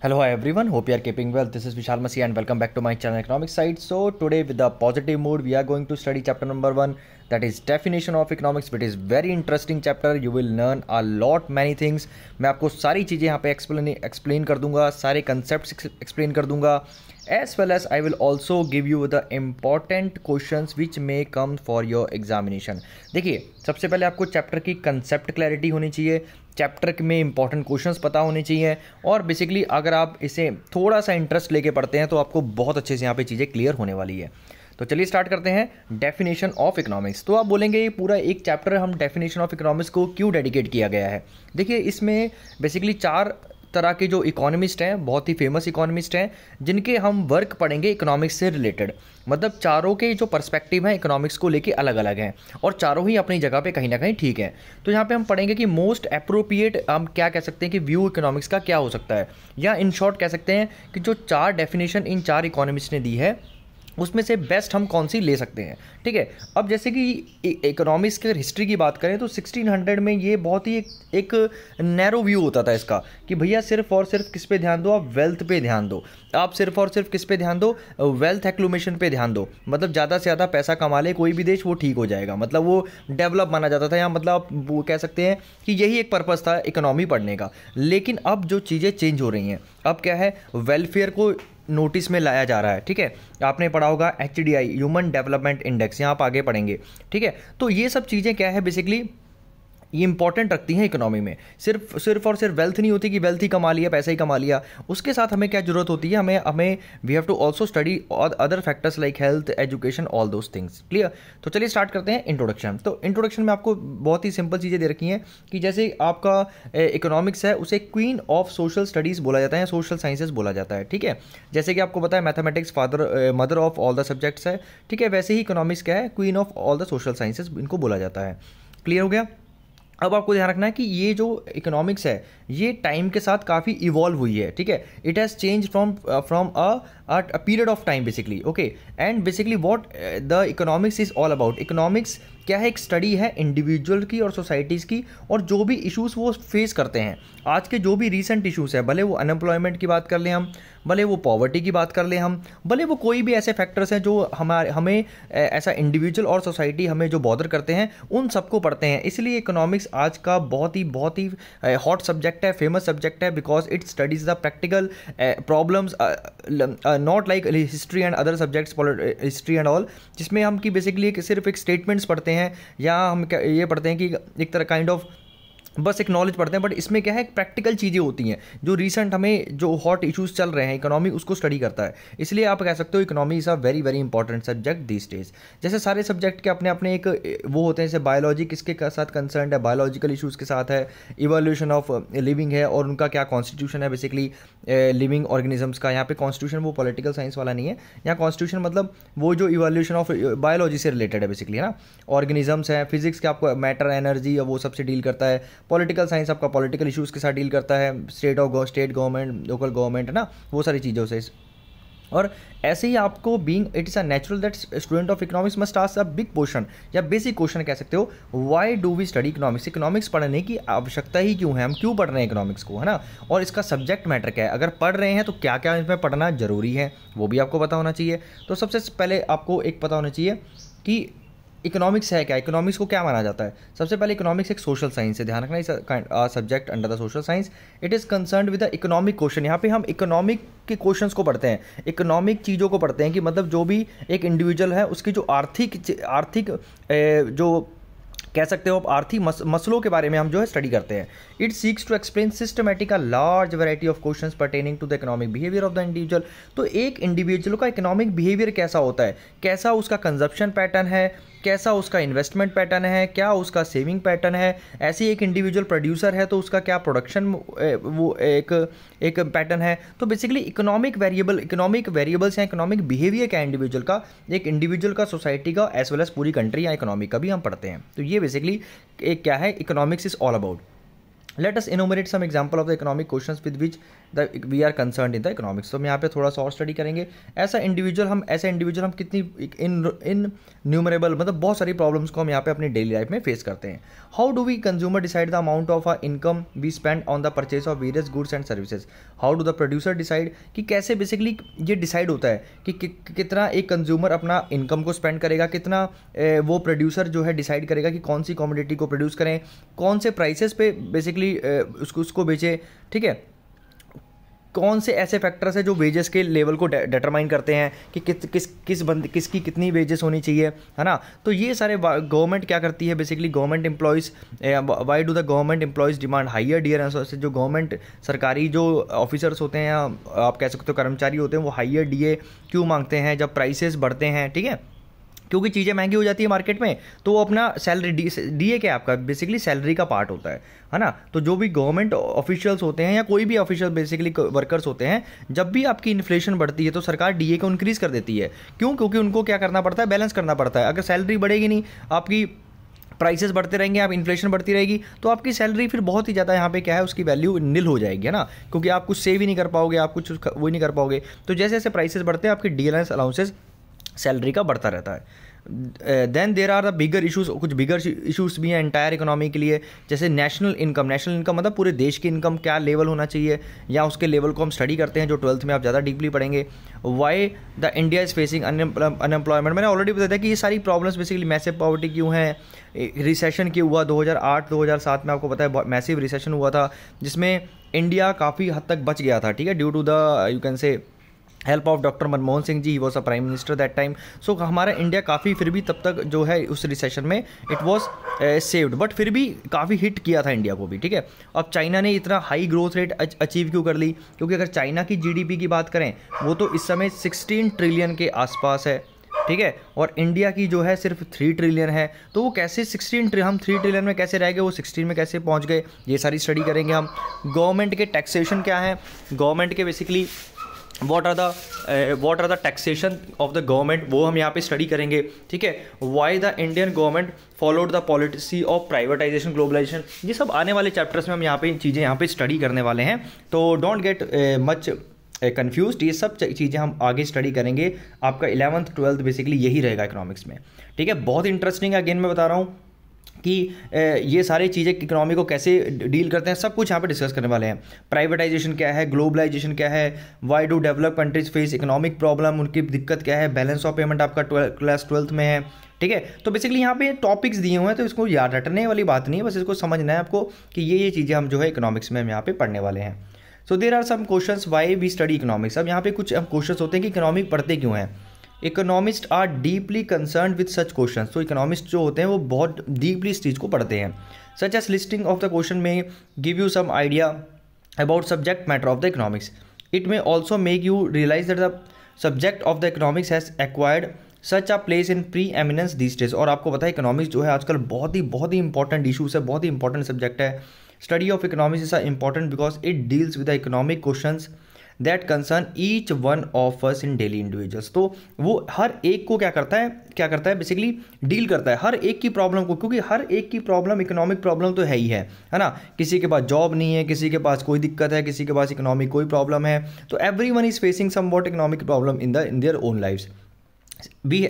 Hello everyone, hope you are keeping well. This is Vishal Masi and welcome back to my channel Economic Side. So today with the positive mood, we are going to study chapter number 1 that is definition of economics it is very interesting chapter you will learn a lot many things मैं आपको सारी चीज़ें यहाँ पे explain explain कर दूंगा सारे concept explain कर दूंगा as well as I will also give you the important question which may come for your examination देखिए सबसे पहले आपको चैप्टर की कंसेप्ट क्लैरिटी होनी चाहिए चैप्टर में इंपॉर्टेंट क्वेश्चन पता होने चाहिए और बेसिकली अगर आप इसे थोड़ा सा इंटरेस्ट लेके पढ़ते हैं तो आपको बहुत अच्छे से यहाँ पे चीज़ें क्लियर होने वाली है तो चलिए स्टार्ट करते हैं डेफिनेशन ऑफ इकोनॉमिक्स तो आप बोलेंगे ये पूरा एक चैप्टर हम डेफिनेशन ऑफ इकोनॉमिक्स को क्यों डेडिकेट किया गया है देखिए इसमें बेसिकली चार तरह के जो इकोनॉमिस्ट हैं बहुत ही फेमस इकोनॉमिस्ट हैं जिनके हम वर्क पढ़ेंगे इकोनॉमिक्स से रिलेटेड मतलब चारों के जो पर्सपेक्टिव हैं इकोनॉमिक्स को लेके अलग अलग हैं और चारों ही अपनी जगह पे कहीं ना कहीं ठीक हैं तो यहाँ पे हम पढ़ेंगे कि मोस्ट अप्रोप्रिएट हम क्या कह सकते हैं कि व्यू इकोनॉमिक्स का क्या हो सकता है या इन शॉर्ट कह सकते हैं कि जो चार डेफिनेशन इन चार इकोनॉमिस्ट ने दी है उसमें से बेस्ट हम कौन सी ले सकते हैं ठीक है अब जैसे कि इकोनॉमिक्स के हिस्ट्री की बात करें तो 1600 में ये बहुत ही एक, एक नैरो व्यू होता था इसका कि भैया सिर्फ और सिर्फ किस पे ध्यान दो आप वेल्थ पे ध्यान दो आप सिर्फ और सिर्फ किस पे ध्यान दो वेल्थ एक्लूमेशन पे ध्यान दो मतलब ज़्यादा से ज़्यादा पैसा कमा ले कोई भी देश वो ठीक हो जाएगा मतलब वो डेवलप माना जाता था या मतलब आप वो कह सकते हैं कि यही एक पर्पज़ था इकोनॉमी पढ़ने का लेकिन अब जो चीज़ें चेंज हो रही हैं अब क्या है वेलफेयर को नोटिस में लाया जा रहा है ठीक है आपने पढ़ा होगा एच ह्यूमन डेवलपमेंट इंडेक्स यहाँ आप आगे पढ़ेंगे ठीक है तो ये सब चीज़ें क्या है बेसिकली ये इंपॉर्टेंट रखती हैं इकोनॉमी में सिर्फ सिर्फ और सिर्फ वेल्थ नहीं होती कि वेल्थ ही कमा लिया पैसा ही कमा लिया उसके साथ हमें क्या जरूरत होती है हमें हमें we have to also study other factors like health education all those things clear तो चलिए स्टार्ट करते हैं इंट्रोडक्शन तो इंट्रोडक्शन में आपको बहुत ही सिंपल चीज़ें दे रखी हैं कि जैसे आपका इकोनॉमिक्स है उसे क्वीन ऑफ सोशल स्टडीज़ बोला जाता है या सोशल साइंसेज बोला जाता है ठीक है जैसे कि आपको पता है mathematics father mother of all the subjects है ठीक है वैसे ही इकोनॉमिक्स क्या है queen of all the social sciences इनको बोला जाता है क्लियर हो गया अब आपको ध्यान रखना है कि ये जो इकोनॉमिक्स है ये टाइम के साथ काफ़ी इवॉल्व हुई है ठीक है it has change from from a a period of time basically okay and basically what the economics is all about economics क्या है एक स्टडी है इंडिविजुअल की और सोसाइटीज़ की और जो भी इश्यूज वो फेस करते हैं आज के जो भी रीसेंट इश्यूज है भले वो अनएम्प्लॉयमेंट की बात कर लें हम भले वो पॉवर्टी की बात कर लें हम भले वो कोई भी ऐसे फैक्टर्स हैं जो हमारे हमें ऐसा इंडिविजुअल और सोसाइटी हमें जो बॉदर करते हैं उन सबको पढ़ते हैं इसलिए इकोनॉमिक्स आज का बहुत ही बहुत ही हॉट सब्जेक्ट है फेमस सब्जेक्ट है because it studies the practical problems not like history and other subjects history and all जिसमें हम कि बेसिकली सिर्फ एक स्टेटमेंट्स पढ़ते हैं या हम ये पढ़ते हैं कि एक तरह काइंड ऑफ बस एक नॉलेज पढ़ते हैं बट इसमें क्या है प्रैक्टिकल चीज़ें होती हैं जो रिसेंट हमें जो हॉट इश्यूज चल रहे हैं इकोनॉमी उसको स्टडी करता है इसलिए आप कह सकते हो economy is a very very important subject this days जैसे सारे सब्जेक्ट के अपने अपने एक वो होते हैं जैसे बायोलॉजी किसके साथ कंसर्न है बायोलॉजिकल इशूज़ के साथ है इवोल्यूशन ऑफ लिविंग है और उनका क्या कॉन्स्टिट्यूशन है बेसिकली लिविंग ऑर्गेनिजम्स का यहाँ पे कॉन्स्टिट्यूशन वो पॉलिटिकल साइंस वाला नहीं है यहाँ कॉन्स्टिट्यूशन मतलब वो जो इवोल्यूशन ऑफ बायोलॉजी से रिलेटेड है बेसिकली है ना ऑर्गेनिजम्स हैं फिजिक्स के आपको मैटर एनर्जी और वो सबसे डील करता है पॉलिटिकल साइंस आपका पॉलिटिकल इशूज़ के साथ डील करता है state of state government local government है ना वो सारी चीज़ों से और ऐसे ही आपको being it is a natural that student of economics must ask a big question या बेसिक क्वेश्चन कह सकते हो why do we study economics economics पढ़ने की आवश्यकता ही क्यों है हम क्यों पढ़ रहे हैं इकोनॉमिक्स को है ना और इसका सब्जेक्ट मैटर क्या है अगर पढ़ रहे हैं तो क्या क्या इसमें पढ़ना जरूरी है वो भी आपको पता होना चाहिए तो सबसे पहले आपको एक पता होना चाहिए कि इकोनॉमिक्स है क्या इकोनॉमिक्स को क्या माना जाता है सबसे पहले इकोनॉमिक्स एक सोशल साइंस है ध्यान रखना इस subject under the social science it is concern with the economic question यहाँ पे हम इकोनॉमिक के क्वेश्चंस को पढ़ते हैं इकोनॉमिक चीज़ों को पढ़ते हैं कि मतलब जो भी एक इंडिविजुअल है उसकी जो आर्थिक आर्थिक जो कह सकते हो आप आर्थिक मस, मसलों के बारे में हम जो है स्टडी करते हैं it seeks to explain systematic a large variety of questions pertaining to the economic behaviour of the individual तो एक इंडिविजुअल का इकोनॉमिक बिहेवियर कैसा होता है कैसा उसका कंजप्शन पैटर्न है कैसा उसका इन्वेस्टमेंट पैटर्न है क्या उसका सेविंग पैटर्न है ऐसी एक इंडिविजुअल प्रोड्यूसर है तो उसका क्या प्रोडक्शन वो एक एक पैटर्न है तो basically economic variable economic variables या इकोनॉमिक बिहेवियर क्या इंडिविजुअल का एक इंडिविजुअल का सोसाइटी का एज वेल एज पूरी कंट्री या इकोनॉमी का भी हम पढ़ते हैं तो ये बेसिकली एक क्या है economics is all about let us enumerate some example of the economic question with which the we are concern in the economics तो हम यहाँ पे थोड़ा सा और स्टडी करेंगे ऐसा इंडिविजुअल हम ऐसा इंडिविजुअल हम कितनी इन इन न्यूमरेबल मतलब बहुत सारी प्रॉब्लम्स को हम यहाँ पे अपनी डेली लाइफ में फेस करते हैं how do we consumer decide the amount of a income we spend on the purchase of various goods and services how do the producer decide कि कैसे बेसिकली ये डिसाइड होता है कि, कि, कि कितना एक कंज्यूमर अपना इनकम को स्पेंड करेगा कितना ए, वो प्रोड्यूसर जो है डिसाइड करेगा कि कौन सी कॉमोडिटी को प्रोड्यूस करें कौन से प्राइसेस पे बेसिकली उसको उसको बेचे ठीक है कौन से ऐसे फैक्टर्स हैं जो वेजेस के लेवल को डिटरमाइन करते हैं कि किस किस किस बंद किसकी कितनी वेजेस होनी चाहिए है ना तो ये सारे गवर्नमेंट क्या करती है basically government employees why do the government employees demand higher D जो गवर्नमेंट सरकारी जो ऑफिसर्स होते हैं आप कह सकते हो कर्मचारी होते हैं वो हाइयर डी क्यों मांगते हैं जब प्राइसेस बढ़ते हैं ठीक है क्योंकि चीज़ें महंगी हो जाती है मार्केट में तो वो अपना सैलरी डी डी ए क्या आपका बेसिकली सैलरी का पार्ट होता है है ना तो जो भी गवर्नमेंट ऑफिशियल्स होते हैं या कोई भी ऑफिशियल बेसिकली वर्कर्स होते हैं जब भी आपकी इन्फ्लेशन बढ़ती है तो सरकार डी ए को इंक्रीज़ कर देती है क्यों क्योंकि उनको क्या करना पड़ता है बैलेंस करना पड़ता है अगर सैलरी बढ़ेगी नहीं आपकी प्राइसेस बढ़ते रहेंगे आप इन्फ्लेशन बढ़ती रहेगी तो आपकी सैलरी फिर बहुत ही ज़्यादा यहाँ पे क्या है उसकी वैल्यू नील हो जाएगी है ना क्योंकि आप कुछ सेव ही नहीं कर पाओगे आप कुछ वो नहीं कर पाओगे तो जैसे जैसे प्राइसेस बढ़ते हैं आपकी डी अलाउंसेस सैलरी का बढ़ता रहता है then there are the bigger issues कुछ बिगर इशूज़ भी हैं इंटायर इकोनॉमी के लिए जैसे नेशनल इनकम नेशनल इनकम मतलब पूरे देश की इनकम क्या लेवल होना चाहिए या उसके लेवल को हम स्टडी करते हैं जो ट्वेल्थ में आप ज़्यादा डीपली पढ़ेंगे why the India is facing unemployment मैंने ऑलरेडी बताया था कि ये सारी प्रॉब्लम्स बेसिकली मैसिव पॉवर्टी क्यों है रिसेशन क्यों हुआ 2008 2007 में आपको पता है मैसिव रिसेशन हुआ था जिसमें इंडिया काफ़ी हद तक बच गया था ठीक है due to the you can say help of doctor Manmohan Singh ji he was a prime minister that time so हमारा इंडिया काफ़ी फिर भी तब तक जो है उस रिसेशन में इट वॉज सेव्ड बट फिर भी काफ़ी हिट किया था इंडिया को भी ठीक है अब चाइना ने इतना हाई ग्रोथ रेट अचीव क्यों कर ली क्योंकि अगर चाइना की पी की बात करें वो तो इस समय सिक्सटीन ट्रिलियन के आसपास है ठीक है और इंडिया की जो है सिर्फ थ्री ट्रिलियन है तो वो कैसे सिक्सटीन हम थ्री ट्रिलियन में कैसे रह गए वो सिक्सटीन में कैसे पहुंच गए ये सारी स्टडी करेंगे हम गवर्नमेंट के टैक्सेशन क्या है गवर्नमेंट के basically what are the what are the taxation of the government वो हम यहाँ पे स्टडी करेंगे ठीक है why the Indian government followed the policy of privatisation globalisation ये सब आने वाले चैप्टर्स में हम यहाँ पे चीज़ें यहाँ पे स्टडी करने वाले हैं तो डोंट गेट मच कन्फ्यूज ये सब चीज़ें हम आगे स्टडी करेंगे आपका इलेवंथ ट्वेल्थ बेसिकली यही रहेगा इकोनॉमिक्स में ठीक है बहुत इंटरेस्टिंग है अगेन मैं बता रहा हूँ कि ये सारी चीज़ें इकोनॉमी को कैसे डील करते हैं सब कुछ यहाँ पे डिस्कस करने वाले हैं प्राइवेटाइजेशन क्या है ग्लोबलाइजेशन क्या है why do develop countries face economic problem उनकी दिक्कत क्या है बैलेंस ऑफ पेमेंट आपका क्लास ट्वेल्थ में है ठीक है तो बेसिकली यहाँ पे टॉपिक्स दिए हुए हैं तो इसको याद रटने वाली बात नहीं है बस इसको समझना है आपको कि ये ये चीज़ें हम जो है इकोनॉमिक्स में हम यहाँ पे पढ़ने वाले हैं so there are some question why we study economics अब यहाँ पे कुछ हम क्वेश्चन होते हैं कि इकोनॉमिक पढ़ते क्यों हैं economist are deeply concern with such question तो इकोनॉमिस्ट जो होते हैं वो बहुत डीपली इस चीज़ को पढ़ते हैं such as listing of the question may give you some idea about subject matter of the economics it may also make you realise that the subject of the economics has acquired such a place in preeminence this days और आपको पता है economics जो है आजकल बहुत ही बहुत ही इंपॉर्टेंट इशूज़ है बहुत ही इंपॉर्टेंट सब्जेक्ट है study of economics is a important because it deals with the economic question that concern each one of us in daily individuals तो वो हर एक को क्या करता है क्या करता है बेसिकली डील करता है हर एक की प्रॉब्लम को क्योंकि हर एक की प्रॉब्लम इकोनॉमिक प्रॉब्लम तो है ही है है ना किसी के पास जॉब नहीं है किसी के पास कोई दिक्कत है किसी के पास इकोनॉमिक कोई प्रॉब्लम है तो everyone is facing somewhat economic problem in the in their own life we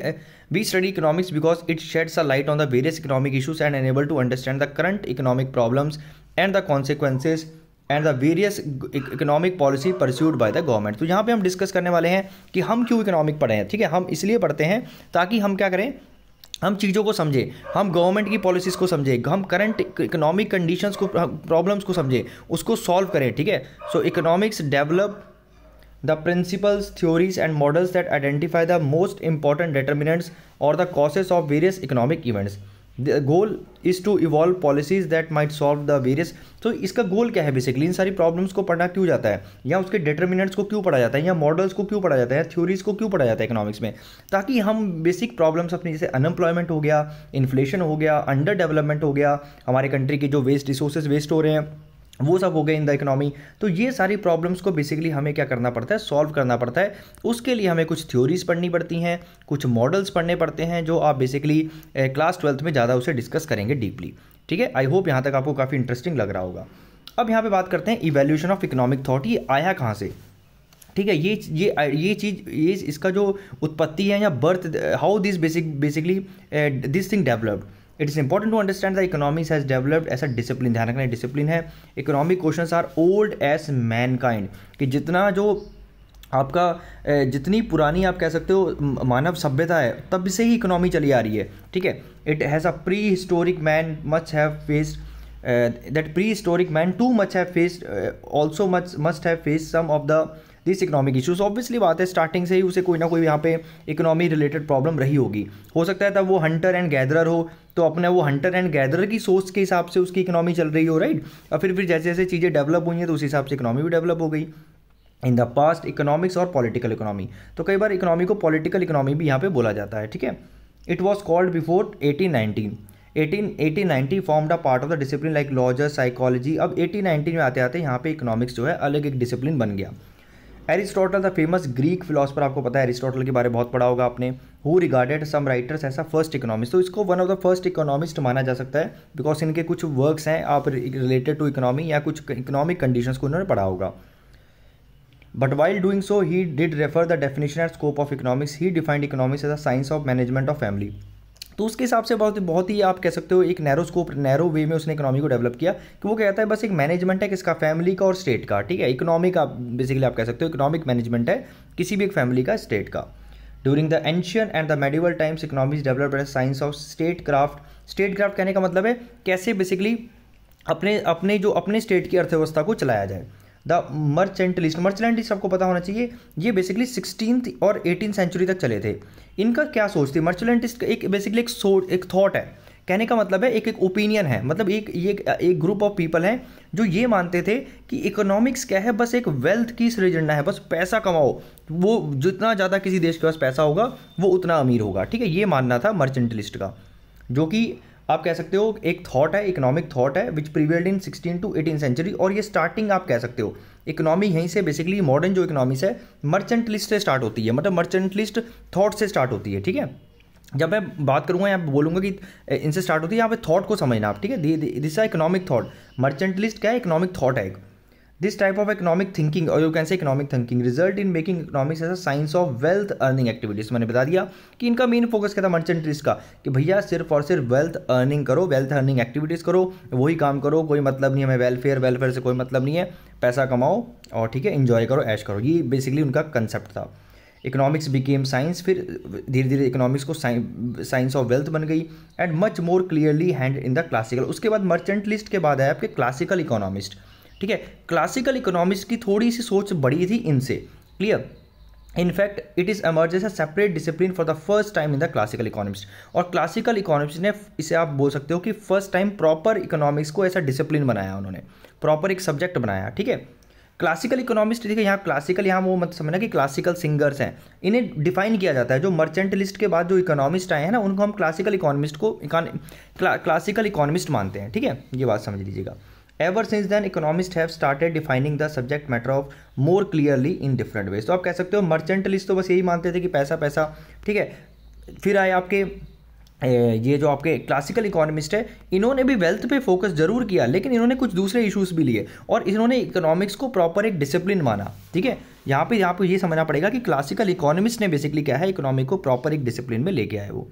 we study economics because it sheds a light on the various economic issues and enable to understand the current economic problems and the consequences and the various economic policy pursued by the government तो यहाँ पे हम discuss करने वाले हैं कि हम क्यों इकोनॉमिक पढ़े हैं ठीक है हम इसलिए पढ़ते हैं ताकि हम क्या करें हम चीज़ों को समझें हम गवर्नमेंट की पॉलिसीज़ को समझें हम करंट इकोनॉमिक कंडीशंस को प्रॉब्लम्स को समझें उसको सॉल्व करें ठीक है so economics develop the principles theories and models that identify the most important determinants और the causes of various economic events the goal is to evolve policies that might solve the various तो इसका गोल क्या है basically इन सारी problems को पढ़ना क्यों जाता है या उसके डिटर्मिनेंट्स को क्यों पढ़ा जाता है या मॉडल्स को क्यों पढ़ा जाता है या थ्योरीज को क्यों पढ़ा जाता है इकोनॉमिक्स में ताकि हम बेसिक प्रॉब्लम्स अपनी जैसे अनएम्प्लॉयमेंट हो गया इन्फ्लेशन हो गया अंडर डेवलपमेंट हो गया हमारे कंट्री के जो वेस्ट रिसोर्सेज वेस्ट हो रहे हैं वो सब हो गए इन द इकोनॉमी तो ये सारी प्रॉब्लम्स को बेसिकली हमें क्या करना पड़ता है सॉल्व करना पड़ता है उसके लिए हमें कुछ थ्योरीज पढ़नी पड़ती हैं कुछ मॉडल्स पढ़ने पड़ते हैं जो आप बेसिकली क्लास ट्वेल्थ में ज़्यादा उसे डिस्कस करेंगे डीपली ठीक है आई होप यहाँ तक आपको काफ़ी इंटरेस्टिंग लग रहा होगा अब यहाँ पर बात करते हैं इवेल्यूशन ऑफ इकोनॉमिक थॉट ये आया कहाँ से ठीक है ये ये ये चीज़ ये इसका जो उत्पत्ति है या birth how this basic basically this thing developed it is important to understand the economics has developed as a discipline ध्यान रखना डिसिप्लिन है economic question are old age kind कि जितना जो आपका जितनी पुरानी आप कह सकते हो मानव सभ्यता है तब से ही इकोनॉमी चली आ रही है ठीक है it has a prehistoric man much have faced that prehistoric man too much have faced also also much must have faced some this economic issues obviously बात है स्टार्टिंग से ही उसे कोई ना कोई यहाँ पे इकोनॉमी रिलेटेड प्रॉब्लम रही होगी हो सकता है तब वो हंटर एंड गैदरर हो तो अपने वो हंटर एंड गैदरर की सोच के हिसाब से उसकी इकोनॉमी चल रही हो राइट और फिर फिर जैसे जैसे चीज़ें डेवलप हुई हैं तो उस हिसाब से इकोनॉमी भी डेवलप हो गई इन द पास्ट इकोनॉमिक्स और पॉलिटिकल इकोनॉमी तो कई बार इकोनॉमी को पॉलिटिकल इकोनॉमी भी यहाँ पे बोला जाता है ठीक है it was called before eighteen eighteen nineteen eighteen ninety form a part of the discipline like logic psychology अब नाइनटीन में आते आते यहाँ पे इकोनॉमिक्स जो है अलग एक डिसिप्लिन बन गया Aristotle the famous Greek philosopher आपको पता है एरिस्टोटल के बारे में बहुत पढ़ा होगा आपने हु रिगार्डेड सम राइटर्स ऐसा फर्स्ट इकोनॉमिस्ट तो इसको one of the first economist माना जा सकता है बिकॉज इनके कुछ वर्क्स हैं आप रिलेटेड टू इकोनॉमी या कुछ इकोनॉमिक कंडीशन को इन्होंने पढ़ा होगा but while doing so he did refer the definition and scope of economics he defined economics as a science of management of family तो उसके हिसाब से बहुत बहुत ही आप कह सकते हो एक नैरो स्कोप नैरो वे में उसने इकोनॉमी को डेवलप किया कि वो कहता है बस एक मैनेजमेंट है किसका फैमिली का और स्टेट का ठीक है इकोनॉमी का बेसिकली आप कह सकते हो इकोनॉमिक मैनेजमेंट है किसी भी एक फैमिली का स्टेट का during the ancient and the medieval times economies develop as science of statecraft statecraft कहने का मतलब है कैसे बेसिकली अपने अपने जो अपने स्टेट की अर्थव्यवस्था को चलाया जाए the mercantilist mercantilist आपको पता होना चाहिए ये बेसिकली सिक्सटीन और एटीन सेंचुरी तक चले थे इनका क्या सोच थी मर्चेंट लिस्ट एक बेसिकली एक सोच एक थाट है कहने का मतलब है एक एक ओपिनियन है मतलब एक ये एक ग्रुप ऑफ पीपल हैं जो ये मानते थे कि इकोनॉमिक्स क्या है बस एक वेल्थ की सृजना है बस पैसा कमाओ वो जितना ज़्यादा किसी देश के पास पैसा होगा वो उतना अमीर होगा ठीक है ये मानना था मर्चेंटलिस्ट का जो कि आप कह सकते हो एक थॉट है इकोनॉमिक थॉट है which prevailed in sixteen to eighteen century और ये स्टार्टिंग आप कह सकते हो इकोनॉमी यहीं से बेसिकली मॉडर्न जो इकोनॉमी है मर्चेंट लिस्ट से स्टार्ट होती है मतलब मर्चेंट लिस्ट थॉट से स्टार्ट होती है ठीक है जब मैं बात करूंगा या बोलूंगा कि इनसे स्टार्ट होती है यहाँ पे थॉट को समझना आप ठीक है this economic thought mercantilist क्या है इकोनॉमिक थॉट है एक this type of economic thinking और you can say economic thinking result in making economics as a science of wealth earning activities मैंने बता दिया कि इनका मेन फोकस क्या था मर्चेंट्रीज का कि भैया सिर्फ और सिर्फ वेल्थ अर्निंग करो वेल्थ अर्निंग एक्टिविटीज़ करो वही काम करो कोई मतलब नहीं हमें वेलफेयर वेलफेयर से कोई मतलब नहीं है पैसा कमाओ और ठीक है इन्जॉय करो ऐश करो ये बेसिकली उनका कंसेप्ट था इकोनॉमिक्स बिकेम साइंस फिर धीरे धीरे इकोनॉमिक्स को साइंस ऑफ वेल्थ बन गई and much more clearly hand in the classical उसके बाद मर्चेंट लिस्ट के बाद आया आपके क्लासिकल इकोनॉमिस्ट ठीक है क्लासिकल इकोनॉमिक्स की थोड़ी सी सोच बड़ी थी इनसे clear in fact it is emergence a separate discipline for the first time in the classical economics और क्लासिकल इकोनॉमिक्स ने इसे आप बोल सकते हो कि फर्स्ट टाइम प्रॉपर इकोनॉमिक्स को ऐसा डिसिप्लिन बनाया उन्होंने प्रॉपर एक सब्जेक्ट बनाया ठीक है क्लासिकल इकोनॉमिस्ट देखिए यहाँ क्लासिकल यहाँ वो मत समझना कि क्लासिकल सिंगर्स हैं इन्हें डिफाइन किया जाता है जो मर्चेंट लिस्ट के बाद जो इकोनॉमिस्ट आए हैं ना उनको हम क्लासिकल इकोनॉमिस्ट को क्लासिकल इकोनॉमिस्ट मानते हैं ठीक है ये बात समझ लीजिएगा ever since then economist have started defining the subject matter of more clearly in different ways तो आप कह सकते हो मर्चेंटलिस्ट तो बस यही मानते थे कि पैसा पैसा ठीक है फिर आए आपके ये जो आपके क्लासिकल इकोनॉमिस्ट है इन्होंने भी वेल्थ पे फोकस जरूर किया लेकिन इन्होंने कुछ दूसरे इश्यूज भी लिए और इन्होंने इकोनॉमिक्स को प्रॉपर एक डिसिप्लिन माना ठीक है यहाँ पे यहाँ पे ये समझना पड़ेगा कि क्लासिकल इकोनॉमिस्ट ने बेसिकली क्या है इकोनॉमिक को प्रॉपर एक डिसिप्लिन में लेके आए वो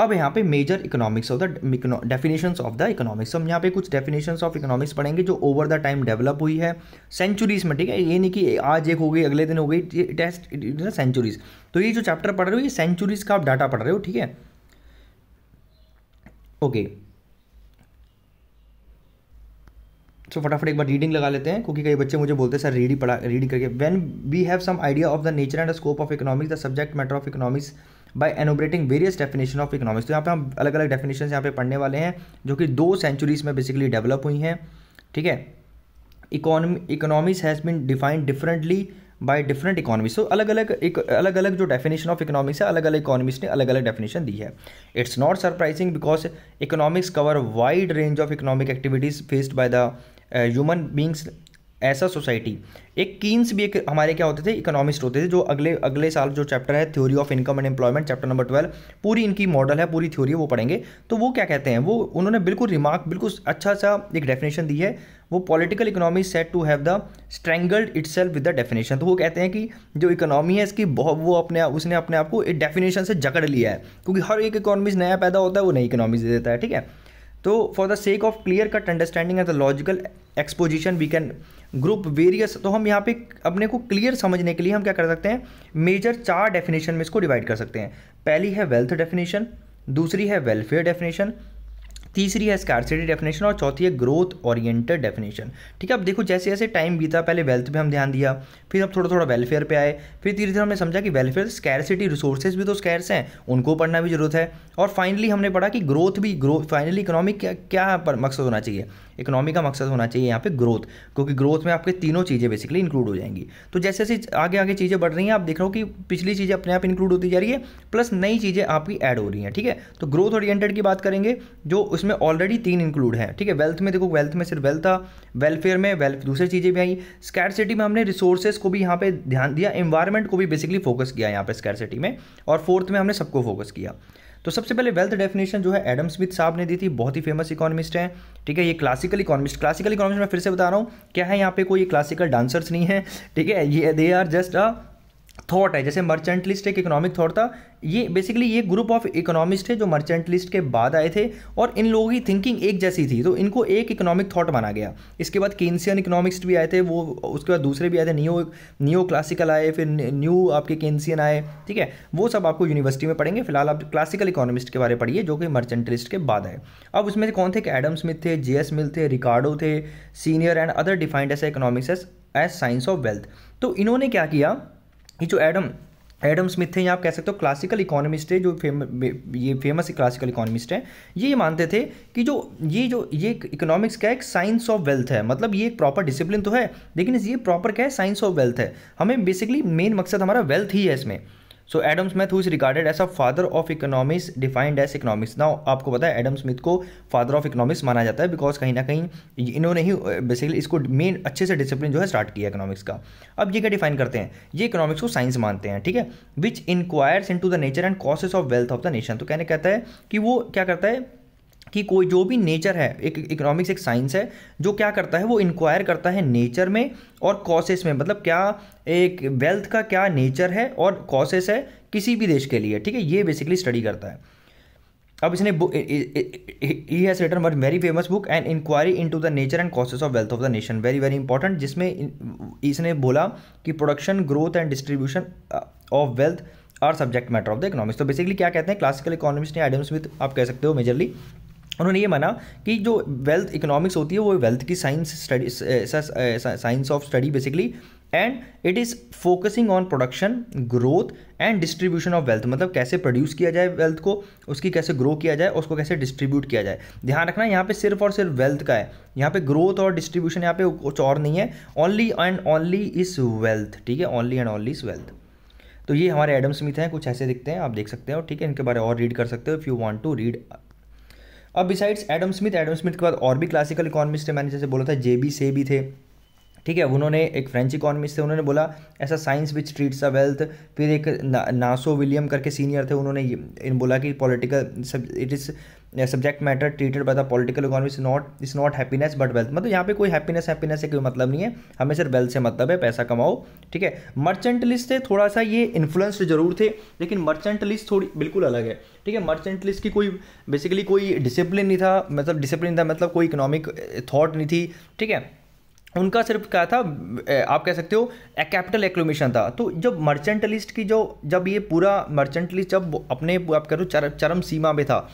अब यहाँ पे major economics of the definitions of the economics हम यहाँ पे कुछ डेफिनेशंस ऑफ इकोनॉमिक्स पढ़ेंगे जो ओवर द टाइम डेवलप हुई है सेंचुरीज में ठीक है ये नहीं कि आज एक हो गई अगले दिन हो गई टेस्ट सेंचुरीज तो ये जो चैप्टर पढ़ रहे हो ये सेंचुरीज का आप डाटा पढ़ रहे हो ठीक है ओके सो फटाफट एक बार रीडिंग लगा लेते हैं क्योंकि कई बच्चे मुझे बोलते हैं सर रीडिंग पढ़ा रीड करके when we have some idea of the nature and scope of economics the subject matter of economics by enumerating various definition of economics तो यहाँ पे हम अलग अलग डेफिनेशन यहाँ पे पढ़ने वाले हैं जो कि दो सेंचुरीज में बेसिकली डेवलप हुई हैं ठीक है economy economics has been defined differently by different economies तो अलग अलग एक अलग अलग जो डेफिनेशन ऑफ इकोनॉमिक्स है अलग अलग इकोनॉमिक्स ने अलग अलग डेफिनेशन दी है it's not surprising because economics cover wide range of economic activities faced by the human beings ऐसा सोसाइटी एक कीन्स भी एक हमारे क्या होते थे इकोनॉमिस्ट होते थे जो अगले अगले साल जो चैप्टर है theory of income and employment chapter number twelve पूरी इनकी मॉडल है पूरी थ्योरी वो पढ़ेंगे तो वो क्या कहते हैं वो उन्होंने बिल्कुल रिमार्क बिल्कुल अच्छा सा एक डेफिनेशन दी है वो political economy set to have the strangled it with the definition तो वो कहते हैं कि जो इकोनॉमी है इसकी बहुत वो अपने उसने अपने आप को एक डेफिनेशन से जकड़ लिया है क्योंकि हर एक इकोनॉमीज नया पैदा होता है वो नई इकोनॉमीज दे देता है ठीक है तो for the sake of clear cut understanding and the logical exposition we can group various तो हम यहाँ पे अपने को क्लियर समझने के लिए हम क्या कर सकते हैं मेजर चार डेफिनेशन में इसको डिवाइड कर सकते हैं पहली है वेल्थ डेफिनेशन दूसरी है वेलफेयर डेफिनेशन तीसरी है स्कारसिटी डेफिनेशन और चौथी है ग्रोथ ओरिएंटेड डेफिनेशन ठीक है अब देखो जैसे जैसे टाइम बीता पहले वेल्थ पे हम ध्यान दिया फिर अब थोड़ा थोड़ा वेलफेयर पे आए फिर धीरे धीरे हमने समझा कि वेलफेयर स्कैरसिटी रिसोर्सेज भी तो स्कैर्स हैं उनको पढ़ना भी जरूरत है और फाइनली हमने पढ़ा कि ग्रोथ भी ग्रोथ फाइनली इकोनॉमिक क्या, क्या पर मकसद होना चाहिए इकोनॉमी का मकसद होना चाहिए यहाँ पे ग्रोथ क्योंकि ग्रोथ में आपके तीनों चीज़ें बेसिकली इंक्लूड हो जाएंगी तो जैसे जैसे आगे आगे चीज़ें बढ़ रही हैं आप देख रहे हो कि पिछली चीज़ें अपने आप इंक्लूड होती जा रही है प्लस नई चीज़ें आपकी ऐड हो रही हैं ठीक है तो ग्रोथ ओरिएंटेड की बात करेंगे जो उस उसमें ऑलरेडी तीन इंक्लूड हैं ठीक है वेल्थ में देखो वेल्थ में सिर्फ वेल्थ था वेलफेयर में वेल्थ दूसरी चीज़ें भी आई स्कैरसिटी में हमने रिसोर्सेज को भी यहाँ पे ध्यान दिया इन्वायरमेंट को भी बेसिकली फोकस किया यहाँ पे स्कैरसिटी में और फोर्थ में हमने सबको फोकस किया तो सबसे पहले वेल्थ डेफिनेशन जो है एडम स्मिथ साहब ने दी थी बहुत ही फेमस इकोनॉमिस्ट हैं ठीक है ये क्लासिकल इकोनॉमिस्ट क्लासिकल इकोनॉमिस्ट मैं फिर से बता रहा हूँ क्या है यहाँ पे कोई क्लासिकल डांसर्स नहीं है ठीक है ये they are just a thought है जैसे मर्चेंट लिस्ट एक इकोनॉमिक थॉट था ये बेसिकली ये ग्रुप ऑफ इकोनॉमिस्ट है जो मर्चेंट लिस्ट के बाद आए थे और इन लोगों की थिंकिंग एक जैसी थी तो इनको एक इकोनॉमिक थॉट माना गया इसके बाद केन्सियन इकोनॉमिस्ट भी आए थे वो उसके बाद दूसरे भी आए थे न्यू न्यू क्लासिकल आए फिर न्यू आपके केन्सियन आए ठीक है वो सब आपको यूनिवर्सिटी में पढ़ेंगे फिलहाल आप क्लासिकल इकोनॉमिस्ट के बारे में पढ़िए जो कि मर्चेंट लिस्ट के बाद आए अब उसमें से कौन थे कि एडम स्मिथ थे जे एस मिल थे रिकार्डो थे Senior and other defined as economics as science of wealth तो इन्होंने क्या किया ये जो एडम एडम स्मिथ थे या आप कह सकते हो क्लासिकल इकोनॉमिस्ट है जो फेम ये फेमस क्लासिकल इकोनॉमिस्ट है ये मानते थे कि जो ये जो ये इकोनॉमिक्स का एक साइंस ऑफ वेल्थ है मतलब ये एक प्रॉपर डिसिप्लिन तो है लेकिन ये प्रॉपर क्या है साइंस ऑफ वेल्थ है हमें बेसिकली मेन मकसद हमारा वेल्थ ही है इसमें so Adam Smith who is regarded as a father of economics defined as economics ना आपको पता है एडम स्मिथ को फादर ऑफ इकोनॉमिक्स माना जाता है बिकॉज कहीं ना कहीं इन्होंने ही बेसिकली इसको मेन अच्छे से डिसिप्लिन जो है स्टार्ट किया इकोनॉमिक्स का अब ये क्या डिफाइन करते हैं ये इकोनॉमिक्स को साइंस मानते हैं ठीक है which inquires into the nature and causes of wealth of the nation तो कहने कहता है कि वो क्या करता है कि कोई जो भी नेचर है एक इकोनॉमिक्स एक साइंस है जो क्या करता है वो इंक्वायर करता है नेचर में और कॉसेस में मतलब क्या एक वेल्थ का क्या नेचर है और कॉसेस है किसी भी देश के लिए ठीक है ये बेसिकली स्टडी करता है अब इसने ही has written one very famous book and inquiry into the nature and causes of wealth of the nation very very important जिसमें इसने बोला कि production growth and distribution of wealth are subject matter of the economics तो basically क्या कहते हैं classical economist ने Adam Smith आप कह सकते हो मेजरली उन्होंने ये माना कि जो वेल्थ इकोनॉमिक्स होती है वो वेल्थ की science study science of study basically and it is focusing on production growth and distribution of wealth मतलब कैसे प्रोड्यूस किया जाए वेल्थ को उसकी कैसे ग्रो किया जाए उसको कैसे डिस्ट्रीब्यूट किया जाए ध्यान रखना यहाँ पे सिर्फ और सिर्फ वेल्थ का है यहाँ पे ग्रोथ और डिस्ट्रीब्यूशन यहाँ पे कुछ और नहीं है only and only is wealth ठीक है only and only is wealth तो ये हमारे एडम स्मिथ हैं कुछ ऐसे दिखते हैं आप देख सकते हो ठीक है इनके बारे और रीड कर सकते हो if you want to read अब besides Adam Smith Adam Smith के बाद और भी क्लासिकल इकोनॉमिस्ट थे मैंने जैसे बोला था जे बी से भी थे ठीक है उन्होंने एक फ्रेंच इकोनॉमिस्ट थे उन्होंने बोला ऐसा science which treats a wealth फिर एक ना, नासो विलियम करके सीनियर थे उन्होंने इन बोला कि political it is subject matter treated by the political economy is not is not happiness but wealth मतलब यहाँ पे कोई हैप्पीनेस हैप्पीनेस से कोई मतलब नहीं है हमें सिर्फ वेल्थ से मतलब है पैसा कमाओ ठीक है मर्चेंट लिस्ट से थोड़ा सा ये इन्फ्लुएंस जरूर थे लेकिन मर्चेंट लिस्ट थोड़ी बिल्कुल अलग है ठीक है मर्चेंट लिस्ट की कोई बेसिकली कोई डिसिप्लिन नहीं था मतलब डिसिप्लिन था मतलब कोई इकोनॉमिक थाट नहीं थी ठीक है उनका सिर्फ क्या था आप कह सकते हो ए कैपिटल एक्लोमेशन था तो जब मर्चेंटलिस्ट की जो जब ये पूरा मर्चेंटलिस्ट जब अपने आप कह रहे हो चर, चरम सीमा में था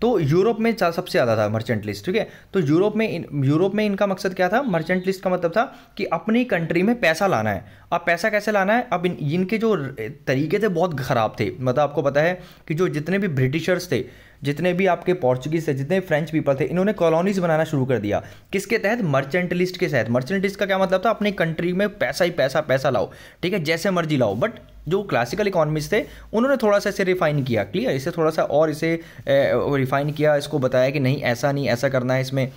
तो यूरोप में सबसे ज़्यादा था मर्चेंट लिस्ट ठीक है तो यूरोप में यूरोप में इनका मकसद क्या था मर्चेंट लिस्ट का मतलब था कि अपनी कंट्री में पैसा लाना है अब पैसा कैसे लाना है अब इन इनके जो तरीके थे बहुत ख़राब थे मतलब आपको पता है कि जो जितने भी ब्रिटिशर्स थे जितने भी आपके पोर्चुगीज थे जितने फ्रेंच पीपल थे इन्होंने कॉलोनीज बनाना शुरू कर दिया किसके तहत मर्चेंटलिस्ट के तहत मर्चेंटलिस्ट का क्या मतलब था अपनी कंट्री में पैसा ही पैसा पैसा लाओ ठीक है जैसे मर्जी लाओ बट जो क्लासिकल इकोनॉमिक्स थे उन्होंने थोड़ा सा इसे रिफाइन किया क्लियर इसे थोड़ा सा और इसे रिफाइन किया इसको बताया कि नहीं ऐसा नहीं ऐसा करना है इसमें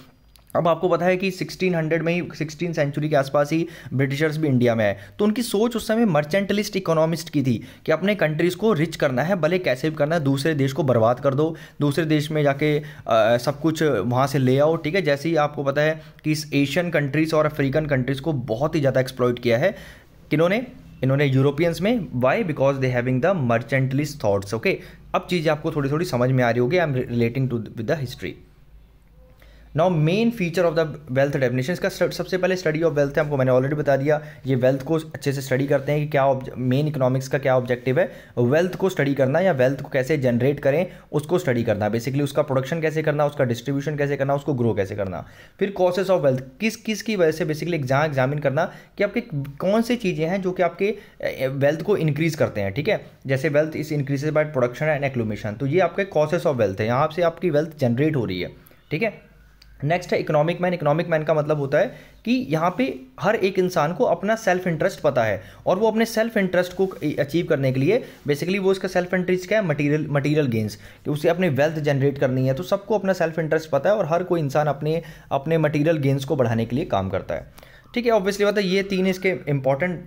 अब आपको पता है कि 1600 में ही 16 सेंचुरी के आसपास ही ब्रिटिशर्स भी इंडिया में आए तो उनकी सोच उस समय मर्चेंटलिस्ट इकोनॉमिस्ट की थी कि अपने कंट्रीज़ को रिच करना है भले कैसे भी करना है दूसरे देश को बर्बाद कर दो दूसरे देश में जाके आ, सब कुछ वहाँ से ले आओ ठीक है जैसे ही आपको पता है कि इस एशियन कंट्रीज़ और अफ्रीकन कंट्रीज़ को बहुत ही ज़्यादा एक्सप्लॉयट किया है किन्होंने इन्होंने यूरोपियंस में why because they having the mercantilist thoughts okay अब चीज़ें आपको थोड़ी थोड़ी समझ में आ रही होगी I am relating to with the history now main feature of the wealth definition का सबसे पहले स्टडी ऑफ वेल्थ है आपको मैंने ऑलरेडी बता दिया ये वेल्थ को अच्छे से स्टडी करते हैं कि क्या मेन इकोनॉमिक्स का क्या ऑब्जेक्टिव है वेल्थ को स्टडी करना या वेल्थ को कैसे जनरेट करें उसको स्टडी करना बेसिकली उसका प्रोडक्शन कैसे करना उसका डिस्ट्रीब्यूशन कैसे करना उसको ग्रो कैसे करना फिर कॉसेस ऑफ वेल्थ किस किस की वजह से बेसिकली एग्जाम एग्जामिन करना कि आपके कौन सी चीज़ें हैं जो कि आपके वेल्थ को इंक्रीज करते हैं ठीक है जैसे wealth is increases by production and accumulation तो ये आपके कॉसेस ऑफ वेल्थ है यहाँ से आपकी वेल्थ जनरेट हो रही है ठीक है नेक्स्ट है इकोनॉमिक मैन इकोनॉमिक मैन का मतलब होता है कि यहाँ पे हर एक इंसान को अपना सेल्फ इंटरेस्ट पता है और वो अपने सेल्फ इंटरेस्ट को अचीव करने के लिए बेसिकली वो उसका सेल्फ इंटरेस्ट क्या है मटीरियल मटीरियल गेंस कि उसे अपने वेल्थ जनरेट करनी है तो सबको अपना सेल्फ इंटरेस्ट पता है और हर कोई इंसान अपने अपने मटीरियल गेंस को बढ़ाने के लिए काम करता है ठीक है ऑब्वियसली बात है ये तीन इसके इंपॉर्टेंट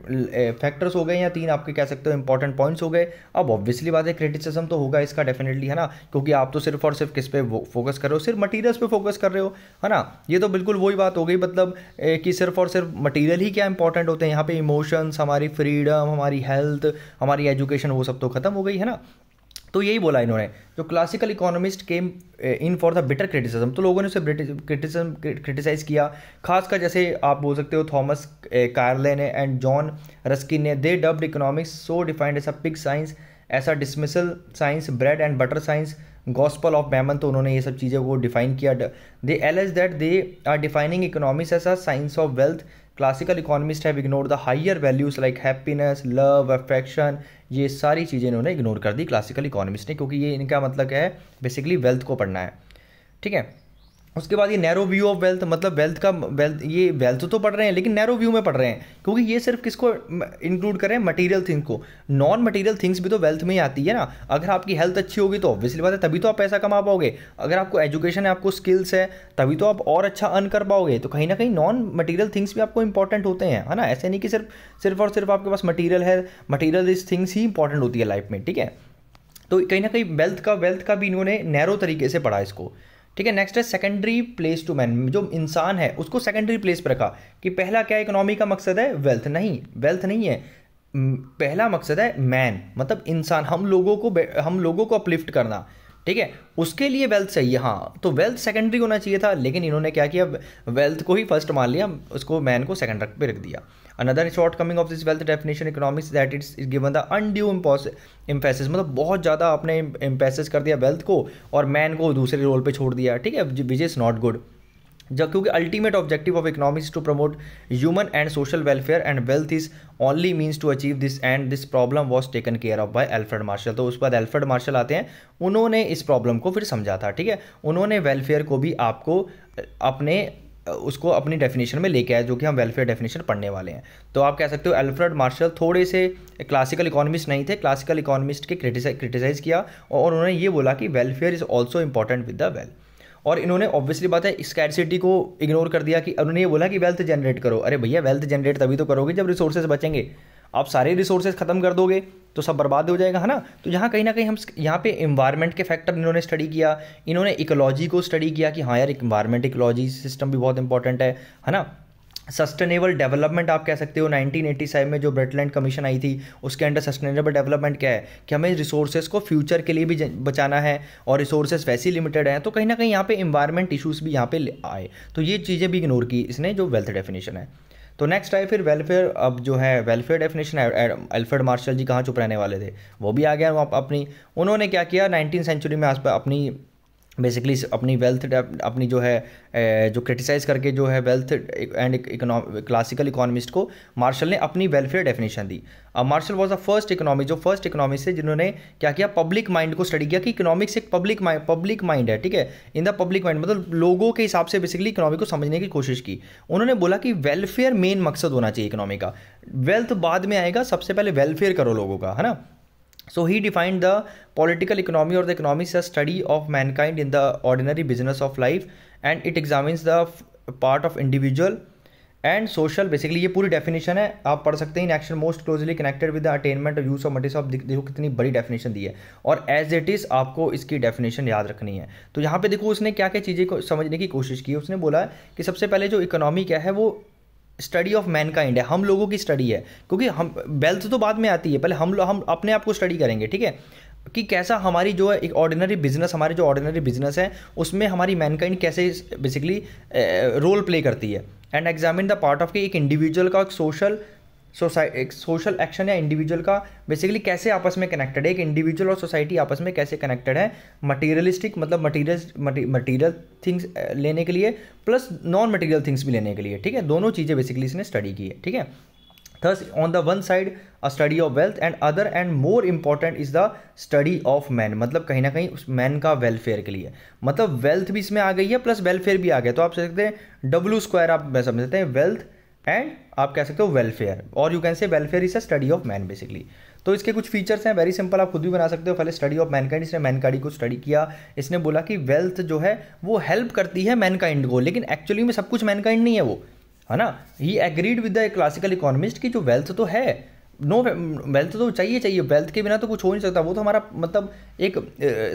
फैक्टर्स हो गए या तीन आपके कह सकते हो इंपॉर्टेंट पॉइंट्स हो गए अब ऑब्वियसली बात है क्रिटिसिज्म तो होगा इसका डेफिनेटली है ना क्योंकि आप तो सिर्फ और सिर्फ किस पे फोकस कर रहे हो सिर्फ मटीरियल्स पे फोकस कर रहे हो है ना ये तो बिल्कुल वही बात हो गई मतलब कि सिर्फ और सिर्फ मटीरियल ही क्या इंपॉर्टेंट होते हैं यहाँ पे इमोशंस हमारी फ्रीडम हमारी हेल्थ हमारी एजुकेशन वो सब तो खत्म हो गई है ना तो यही बोला इन्होंने जो classical economist came in for the bitter criticism तो लोगों ने उसे क्रिटिसिज्म क्रिटिसाइज किया खासकर जैसे आप बोल सकते हो थॉमस कार्ले ने एंड जॉन रस्किन ने they dubbed economics so defined as a pig science ऐसा dismissal science bread and butter science gospel of mammon तो उन्होंने ये सब चीज़ें को डिफाइन किया they allege that they are defining economics as a science of wealth classical economist have ignore the higher values like happiness love affection ये सारी चीज़ें इन्होंने इग्नोर कर दी क्लासिकल इकोनॉमिस्ट ने क्योंकि ये इनका मतलब क्या है बेसिकली वेल्थ को पढ़ना है ठीक है उसके बाद ये नैरो व्यू ऑफ वेल्थ मतलब वेल्थ का वेल्थ ये वेल्थ तो पढ़ रहे हैं लेकिन नैरो व्यू में पढ़ रहे हैं क्योंकि ये सिर्फ किसको इंक्लूड करें मटेरियल थिंग को नॉन मटेरियल थिंग्स भी तो वेल्थ में ही आती है ना अगर आपकी हेल्थ अच्छी होगी तो ऑब्वियसली बात है तभी तो आप पैसा कमा पाओगे अगर आपको एजुकेशन है आपको स्किल्स है तभी तो आप और अच्छा अर्न कर पाओगे तो कहीं ना कहीं नॉन मटीरियल थिंग्स भी आपको इंपॉर्टेंट होते हैं है ना ऐसे नहीं कि सिर्फ सिर्फ और सिर्फ आपके पास मटीरियल है मटीरियल इस थिंग्स ही इंपॉर्टेंट होती है लाइफ में ठीक है तो कहीं ना कहीं वेल्थ का वेल्थ का भी इन्होंने नैरो तरीके से पढ़ा इसको ठीक है नेक्स्ट है सेकेंडरी प्लेस टू मैन जो इंसान है उसको सेकेंडरी प्लेस पर रखा कि पहला क्या इकोनॉमी का मकसद है वेल्थ नहीं वेल्थ नहीं है पहला मकसद है मैन मतलब इंसान हम लोगों को हम लोगों को अपलिफ्ट करना ठीक है उसके लिए वेल्थ चाहिए हाँ तो वेल्थ सेकेंडरी होना चाहिए था लेकिन इन्होंने क्या किया वेल्थ को ही फर्स्ट मान लिया उसको मैन को सेकेंड पे रख दिया another shortcoming of this wealth definition economics that it's is given the undue emphasis मतलब बहुत ज़्यादा आपने इम्पेसिस कर दिया वेल्थ को और मैन को दूसरे रोल पर छोड़ दिया ठीक है विच इज़ नॉट गुड जब क्योंकि ultimate objective of economics to promote human and social welfare and wealth is only means to achieve this end this problem was taken care of by Alfred Marshall तो उस बाद Alfred Marshall आते हैं उन्होंने इस problem को फिर समझा था ठीक है उन्होंने वेलफेयर को भी आपको अपने उसको अपनी डेफिनेशन में लेके आए जो कि हम वेलफेयर डेफिनेशन पढ़ने वाले हैं तो आप कह सकते हो एल्फ्रेड मार्शल थोड़े से क्लासिकल इकोनॉमिस्ट नहीं थे क्लासिकल इकोनॉमिस्ट के क्रिटिसाइज किया और उन्होंने ये बोला कि welfare is also important with the wealth और इन्होंने ऑब्वियसली बात है स्कैरसिटी को इग्नोर कर दिया कि उन्होंने ये बोला कि वेल्थ जनरेट करो अरे भैया वेल्थ जनरेट तभी तो करोगे जब रिसोर्सेज बचेंगे आप सारे रिसोर्सेज खत्म कर दोगे तो सब बर्बाद हो जाएगा है ना तो यहाँ कहीं ना कहीं हम यहाँ पे इन्वायरमेंट के फैक्टर इन्होंने स्टडी किया इन्होंने इकोलॉजी को स्टडी किया कि हाँ यार इन्वायरमेंट इकोलॉजी सिस्टम भी बहुत इंपॉर्टेंट है है ना सस्टेनेबल डेवलपमेंट आप कह सकते हो 1987 में जो ब्रेटलैंड कमीशन आई थी उसके अंडर सस्टेनेबल डेवलपमेंट क्या है कि हमें रिसोर्सेज को फ्यूचर के लिए भी बचाना है और रिसोर्सेज वैसे लिमिटेड हैं तो कहीं ना कहीं यहाँ पे इन्वायरमेंट इशूज़ भी यहाँ पे आए तो ये चीज़ें भी इग्नोर की इसने जो वेल्थ डेफिनेशन है तो नेक्स्ट आए फिर वेलफेयर अब जो है welfare definition Alfred Marshall ji कहाँ चुप रहने वाले थे वो भी आ गया वहाँ अपनी उन्होंने क्या किया नाइनटीन सेंचुरी में आस अपनी बेसिकली अपनी वेल्थ अपनी जो है जो क्रिटिसाइज करके जो है वेल्थ एंड क्लासिकल इकोनॉमिस्ट को मार्शल ने अपनी वेलफेयर डेफिनेशन दी अब Marshall was the first economy जो फर्स्ट इकोनॉमी से जिन्होंने क्या किया पब्लिक माइंड को स्टडी किया कि इकोनॉमिक्स एक पब्लिक माइंड पब्लिक माइंड है ठीक है इन द पब्लिक माइंड मतलब लोगों के हिसाब से बेसिकली इकोनॉमी को समझने की कोशिश की उन्होंने बोला कि वेलफेयर मेन मकसद होना चाहिए इकोनॉमी का वेल्थ बाद में आएगा सबसे पहले वेलफेयर करो लोगों का है ना so he defined the political economy और the economy as study of mankind in the ordinary business of life and it examines the part of individual and social basically ये पूरी डेफिनेशन है आप पढ़ सकते हैं in action most closely connected with the attainment use of मटीस of देखो कितनी बड़ी डेफिनेशन दी है और एज इट इज़ आपको इसकी डेफिनेशन याद रखनी है तो यहाँ पे देखो उसने क्या क्या चीज़ें को समझने की कोशिश की उसने बोला कि सबसे पहले जो इकोनॉमी क्या है वो स्टडी ऑफ मैन काइंड है हम लोगों की स्टडी है क्योंकि हम वेल्थ तो बाद में आती है पहले हम हम अपने आप को स्टडी करेंगे ठीक है कि कैसा हमारी जो है एक ऑर्डिनरी बिजनेस हमारे जो ऑर्डिनरी बिजनेस है उसमें हमारी मैनकाइंड कैसे बेसिकली रोल प्ले करती है and examine the part of के एक इंडिविजुअल का एक सोशल सोसाइटी एक सोशल एक्शन या इंडिविजुअल का बेसिकली कैसे आपस में कनेक्टेड है एक इंडिविजुअल और सोसाइटी आपस में कैसे कनेक्टेड है मटेरियलिस्टिक मतलब मटेरियल मटेरियल थिंग्स लेने के लिए प्लस नॉन मटेरियल थिंग्स भी लेने के लिए ठीक है दोनों चीज़ें बेसिकली इसने स्टडी की है ठीक है thus on the one side a study of wealth and other and more important is the study of man मतलब कहीं ना कहीं उस मैन का वेलफेयर के लिए मतलब वेल्थ भी इसमें आ गई है प्लस वेलफेयर भी आ गया तो आप समझ सकते हैं डब्लू स्क्वायर आप समझ सकते हैं वेल्थ एंड आप कह सकते हो वेलफेयर और you can say welfare is a study of man basically तो इसके कुछ फीचर्स हैं वेरी सिंपल आप खुद भी बना सकते हो पहले स्टडी ऑफ मैनकाइंड इसने मैनकाइंड को स्टडी किया इसने बोला कि वेल्थ जो है वो हेल्प करती है मैनकाइंड को लेकिन एक्चुअली में सब कुछ मैनकाइंड नहीं है वो है ना he agreed with the classical economist की जो वेल्थ तो है नो वेल्थ तो चाहिए चाहिए वेल्थ के बिना तो कुछ हो नहीं सकता वो तो हमारा मतलब एक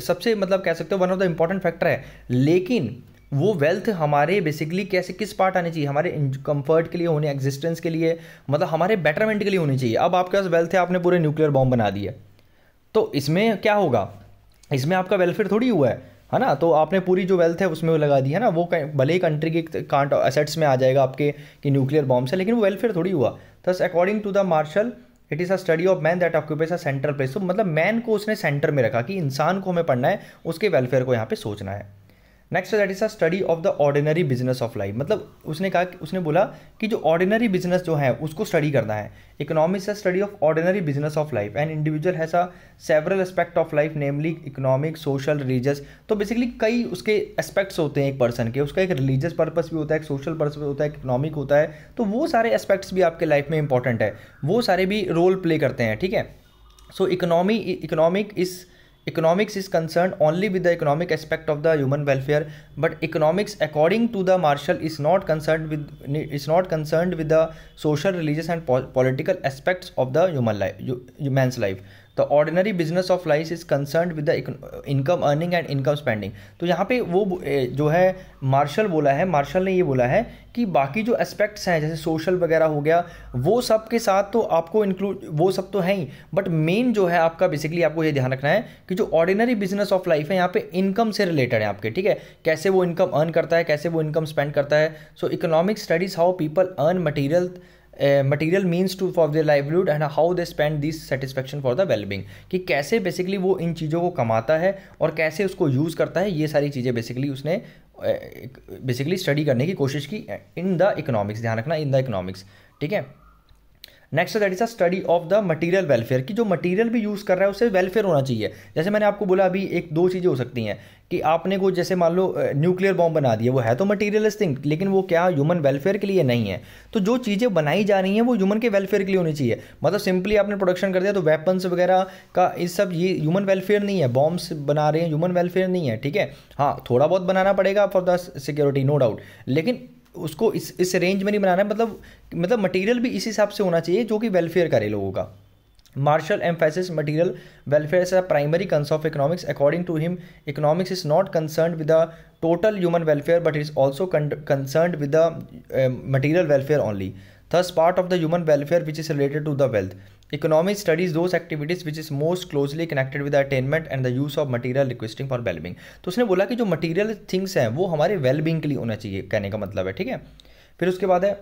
सबसे मतलब कह सकते हो one of the important factor है लेकिन वो वेल्थ हमारे बेसिकली कैसे किस पार्ट आने चाहिए हमारे कंफर्ट के लिए होने एग्जिस्टेंस के लिए मतलब हमारे बेटरमेंट के लिए होनी चाहिए अब आपके पास वेल्थ है आपने पूरे न्यूक्लियर बॉम्ब बना दिए तो इसमें क्या होगा इसमें आपका वेलफेयर थोड़ी हुआ है है ना तो आपने पूरी जो वेल्थ है उसमें वो लगा दी है ना वो भले ही कंट्री के कांट असेट्स में आ जाएगा आपके कि न्यूक्लियर बॉम्ब से लेकिन वो वेलफेयर थोड़ी हुआ thus according to the Marshall it is a study of man that occupies a central place तो मतलब मैन को उसने सेंटर में रखा कि इंसान को हमें पढ़ना है उसके वेलफेयर को यहाँ पे सोचना है next that is a study of the ordinary business of life मतलब उसने कहा उसने बोला कि जो ऑर्डिनरी बिजनेस जो है उसको स्टडी करना है economics a study of ordinary business of life and individual has a several aspect of life namely economic social religious तो बेसिकली कई उसके एस्पेक्ट्स होते हैं एक पर्सन के उसका एक रिलीजियस पर्पस भी होता है एक सोशल पर्पस भी होता है इकोनॉमिक होता है तो वो सारे एस्पेक्ट्स भी आपके लाइफ में इंपॉर्टेंट है वो सारे भी रोल प्ले करते हैं ठीक है so economy economic is economics is concerned only with the economic aspect of the human welfare but economics according to the marshall is not concerned with is not concerned with the social religious and po political aspects of the human life human's life the ordinary business of life is concern with the income earning and income spending तो यहाँ पे वो जो है martial बोला है martial ने ये बोला है कि बाकी जो एस्पेक्ट्स हैं जैसे सोशल वगैरह हो गया वो सब के साथ तो आपको इंक्लूड वो सब तो है ही बट मेन जो है आपका बेसिकली आपको ये ध्यान रखना है कि जो ऑर्डिनरी बिजनेस ऑफ लाइफ है यहाँ पे इनकम से रिलेटेड है आपके ठीक है कैसे वो इनकम अर्न करता है कैसे वो इनकम स्पेंड करता है so economic studies how people earn material material means to for their livelihood and how they spend this satisfaction for the wellbeing कि कैसे बेसिकली वो इन चीज़ों को कमाता है और कैसे उसको यूज़ करता है ये सारी चीज़ें बेसिकली उसने बेसिकली uh, स्टडी करने की कोशिश की इन द इकोनॉमिक्स ध्यान रखना इन द इकोनॉमिक्स ठीक है next that is a study of the material welfare कि जो मटीरियल भी यूज़ कर रहा है उसे वेलफेयर होना चाहिए जैसे मैंने आपको बोला अभी एक दो चीज़ें हो सकती हैं कि आपने को जैसे मान लो न्यूक्लियर बॉम्ब बना दिया वो है तो मटीरियल थिंग लेकिन वो क्या ह्यूमन वेलफेयर के लिए नहीं है तो जो चीज़ें बनाई जा रही हैं वो ह्यूमन के वेलफेयर के लिए होनी चाहिए मतलब सिंपली आपने प्रोडक्शन कर दिया तो वेपन्स वगैरह का इस सब ये ह्यूमन वेलफेयर नहीं है बॉम्ब्स बना रहे हैं ह्यूमन वेलफेयर नहीं है ठीक है हाँ थोड़ा बहुत बनाना पड़ेगा for the security no doubt लेकिन उसको इस इस रेंज में नहीं बनाना है मतलब मतलब मटेरियल भी इस हिसाब से होना चाहिए जो कि वेलफेयर करे लोगों का Marshall emphasis material welfare is a primary concern of economics according to him economics is not concern with the total human welfare but is also concern with the material welfare only thus part of the human welfare which is related to the wealth Economic studies those activities which is most closely connected with attainment and the use of material requesting for wellbeing तो उसने बोला कि जो material things हैं वो हमारे well के लिए होना चाहिए कहने का मतलब है ठीक है फिर उसके बाद है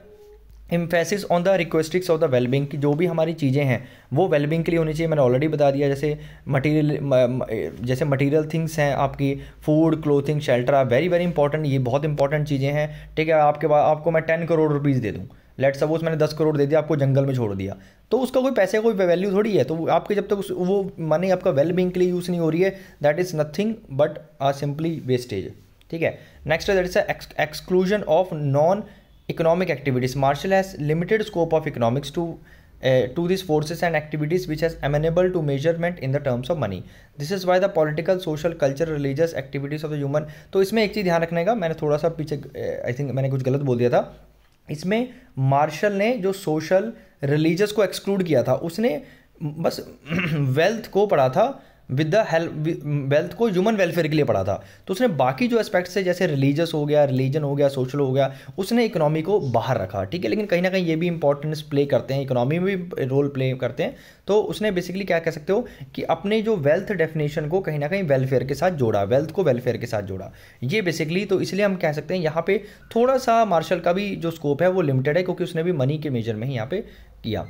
emphasis on the requisites of the wellbeing की जो भी हमारी चीज़ें हैं वो वेलबिंग के लिए होनी चाहिए मैंने ऑलरेडी बता दिया जैसे मटीरियल जैसे मटीरियल थिंग्स हैं आपकी food clothing shelter very very important ये बहुत इंपॉर्टेंट चीज़ें हैं ठीक है आपके पास आपको मैं टेन करोड़ रुपीज़ दे दूँ लेट सपोज मैंने दस करोड़ दे दिया आपको जंगल में छोड़ दिया तो उसका कोई पैसे कोई वैल्यू थोड़ी है तो आपके जब तक तो वो मनी आपका वेल बींग के लिए यूज़ नहीं हो रही है that is nothing but a simply wastage ठीक है next that is exclusion of non economic activities Marshall has limited scope of economics to to this forces and activities which has amenable to measurement in the terms of money this is why the political social culture religious activities of the human तो इसमें एक चीज ध्यान रखने का मैंने थोड़ा सा पीछे आई eh, थिंक मैंने कुछ गलत बोल दिया था इसमें मार्शल ने जो सोशल रिलीजियस को एक्सक्लूड किया था उसने बस वेल्थ को पढ़ा था विद द वेल्थ को ह्यूमन वेलफेयर के लिए पढ़ा था तो उसने बाकी जो एस्पेक्ट्स है जैसे रिलीजियस हो गया रिलीजन हो गया सोशल हो गया उसने इकोनॉमी को बाहर रखा ठीक है लेकिन कहीं ना कहीं ये भी इंपॉर्टेंस प्ले करते हैं इकोनॉमी में भी रोल प्ले करते हैं तो उसने बेसिकली क्या कह सकते हो कि अपने जो वेल्थ डेफिनेशन को कहीं ना कहीं वेलफेयर के साथ जोड़ा वेल्थ को वेलफेयर के साथ जोड़ा ये बेसिकली तो इसलिए हम कह सकते हैं यहाँ पे थोड़ा सा मार्शल का भी जो स्कोप है वो लिमिटेड है क्योंकि उसने भी मनी के मेजर में ही यहाँ पे किया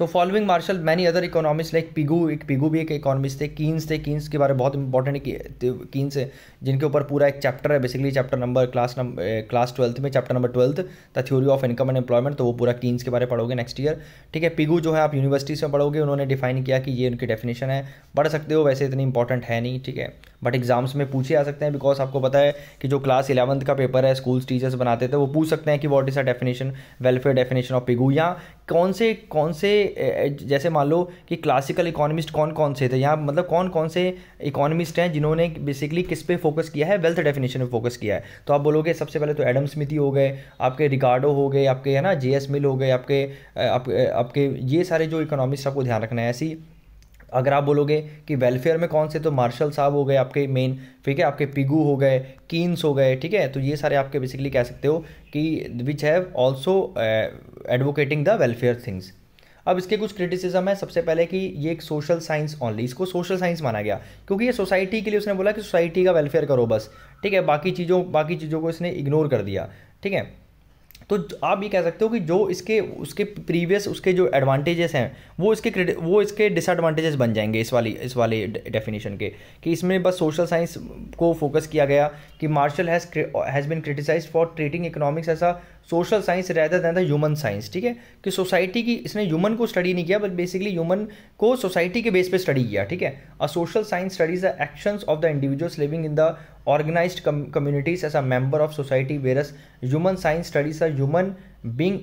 so following Marshall many other economist like Pigou एक पिगू भी एक इकोनॉमिस्ट थे कीन्स थे कीन्स के बारे में बहुत इंपॉर्टेंट कीन्स तो है जिनके ऊपर पूरा एक चैप्टर है basically chapter number class number class twelfth में chapter number twelfth the theory of income and employment तो वो पूरा कीन्स के बारे में पढ़ोगे नेक्स्ट ईयर ठीक है पिगू जो है आप यूनिवर्सिटी से पढ़ोगे उन्होंने डिफाइन किया कि ये उनकी डेफिनेशन है पढ़ सकते हो वैसे इतनी इंपॉर्टेंट है नहीं ठीक है बट एग्जाम्स में पूछे आ सकते हैं बिकॉज आपको पता है कि जो क्लास इलेवंथ का पेपर है स्कूल्स टीचर्स बनाते थे वो पूछ सकते हैं कि what is a definition welfare definition of Pigou या कौन से कौन से जैसे मान लो कि क्लासिकल इकोनॉमिस्ट कौन कौन से थे यहाँ मतलब कौन कौन से इकोनॉमिस्ट हैं जिन्होंने बेसिकली किस पे फोकस किया है वेल्थ डेफिनेशन पे फोकस किया है तो आप बोलोगे सबसे पहले तो एडम ही हो गए आपके रिकार्डो हो गए आपके है ना जे एस मिल हो गए आपके आप, आपके ये सारे जो इकोनॉमिस्ट आपको ध्यान रखना है ऐसी अगर आप बोलोगे कि वेलफेयर में कौन से तो मार्शल साहब हो गए आपके मेन ठीक है आपके पिगू हो गए कीन्स हो गए ठीक है तो ये सारे आपके बेसिकली कह सकते हो कि which have also advocating the welfare things अब इसके कुछ क्रिटिसिज्म है सबसे पहले कि ये एक सोशल साइंस ओनली इसको सोशल साइंस माना गया क्योंकि ये सोसाइटी के लिए उसने बोला कि सोसाइटी का वेलफेयर करो बस ठीक है बाकी चीज़ों बाकी चीज़ों को इसने इग्नोर कर दिया ठीक है तो आप ये कह सकते हो कि जो इसके उसके प्रीवियस उसके जो एडवांटेजेस हैं वो इसके वो इसके डिसएडवांटेजेस बन जाएंगे इस वाली इस वाले डेफिनेशन के कि इसमें बस सोशल साइंस को फोकस किया गया कि Marshall has has been criticise for treating economics as a social science रहता था ह्यूमन साइंस ठीक है कि सोसाइटी की इसने ह्यूमन को स्टडी नहीं किया बट बेसिकली ह्यूमन को सोसाइटी के बेस पे स्टडी किया ठीक है a social science studies the actions of the individuals living in the organise communities as a member of society versus human science studies a human being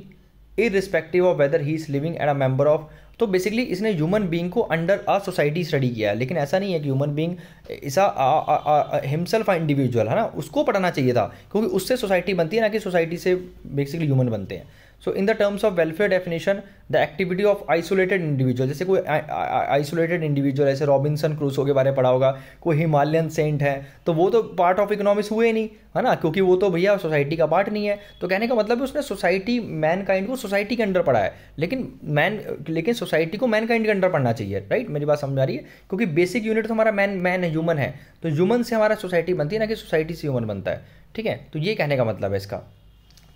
respective of whether he is living and a member of तो basically इसने human being को under a society study किया है लेकिन ऐसा नहीं है कि ह्यूमन बींग ऐसा हिमसेल्फ इंडिविजुअल है ना उसको पढ़ाना चाहिए था क्योंकि उससे सोसाइटी बनती है ना कि सोसाइटी से बेसिकली ह्यूमन बनते हैं so in the terms of welfare definition the activity of isolated individual जैसे कोई आइसोलेटेड इंडिविजुअल ऐसे रॉबिन्सन क्रूसो के बारे में पढ़ा होगा कोई हिमालयन सेंट है तो वो तो पार्ट ऑफ इकोनॉमिक्स हुए नहीं है ना क्योंकि वो तो भैया सोसाइटी का पार्ट नहीं है तो कहने का मतलब उसने सोसाइटी मैन काइंड को सोसाइटी के अंडर पढ़ा है लेकिन मैन लेकिन सोसाइटी को मैन काइंड के अंडर पढ़ना चाहिए राइट मेरी बात समझ आ रही है क्योंकि बेसिक यूनिट तो हमारा मैन मैन है ह्यूमन है तो ह्यूमन से हमारा सोसाइटी बनती है ना कि सोसाइटी से ह्यूमन बनता है ठीक है तो ये कहने का मतलब है इसका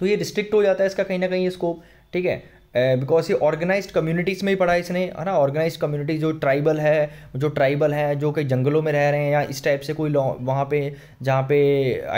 तो ये रिस्ट्रिक्ट हो जाता है इसका कहीं ना कहीं स्कोप ठीक है बिकॉज ये ऑर्गेनाइज कम्युनिटीज़ में ही पढ़ा इसने है ना ऑर्गेनाइज कम्युनिटी जो ट्राइबल है जो ट्राइबल है जो कई जंगलों में रह रहे हैं या इस टाइप से कोई वहाँ पे जहाँ पे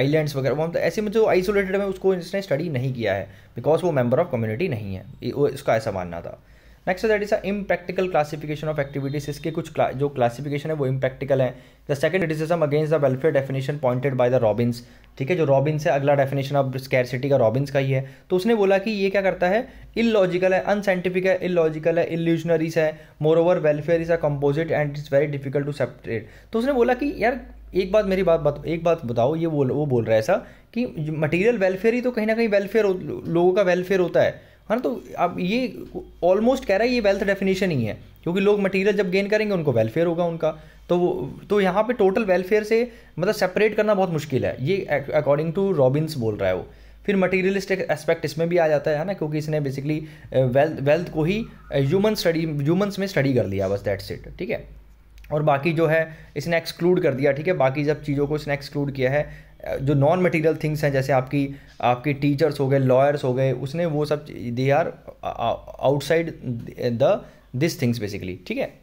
आइलैंड्स वगैरह वहाँ ऐसे में जो आइसोलेटेड है उसको इसने स्टडी नहीं किया है बिकॉज वो मेम्बर ऑफ कम्युनिटी नहीं है इसका ऐसा मानना था next that is a impractical classification of activities इसके कुछ जो क्लासिफिकेशन है वो इम्प्रैक्टिकल है the second it criticism against the welfare definition pointed by the Robbins ठीक है जो रॉबिन्स है अगला डेफिनेशन स्केर स्कैरसिटी का रॉबिन्स का ही है तो उसने बोला कि ये क्या करता है इलॉजिकल है अनसाइंटिफिक है इलॉजिकल है इल्यूजनरीज है more over welfare is a composite and it's very difficult to separate तो उसने बोला कि यार एक बात मेरी बात बात एक बात बताओ ये बोल वो बोल रहा है ऐसा कि मटेरियल वेलफेयर ही तो कहीं ना कहीं वेलफेयर लोगों का वेलफेयर होता है है हाँ ना तो अब ये ऑलमोस्ट कह रहा है ये वेल्थ डेफिनेशन ही है क्योंकि लोग मटेरियल जब गेन करेंगे उनको वेलफेयर होगा उनका तो तो यहाँ पे टोटल वेलफेयर से मतलब सेपरेट करना बहुत मुश्किल है ये अकॉर्डिंग टू रॉबिन्स बोल रहा है वो फिर मटेरियलिस्टिक एस्पेक्ट इसमें भी आ जाता है ना क्योंकि इसने बेसिकली वेल्थ वेल्थ को ही ह्यूमन स्टडी ह्यूमन्स में स्टडी कर लिया बस दैट्स इट ठीक है और बाकी जो है इसने एक्सक्लूड कर दिया ठीक है बाकी जब चीज़ों को इसने एक्सक्लूड किया है जो नॉन मटेरियल थिंग्स हैं जैसे आपकी आपके टीचर्स हो गए लॉयर्स हो गए उसने वो सब they are outside the this things basically ठीक है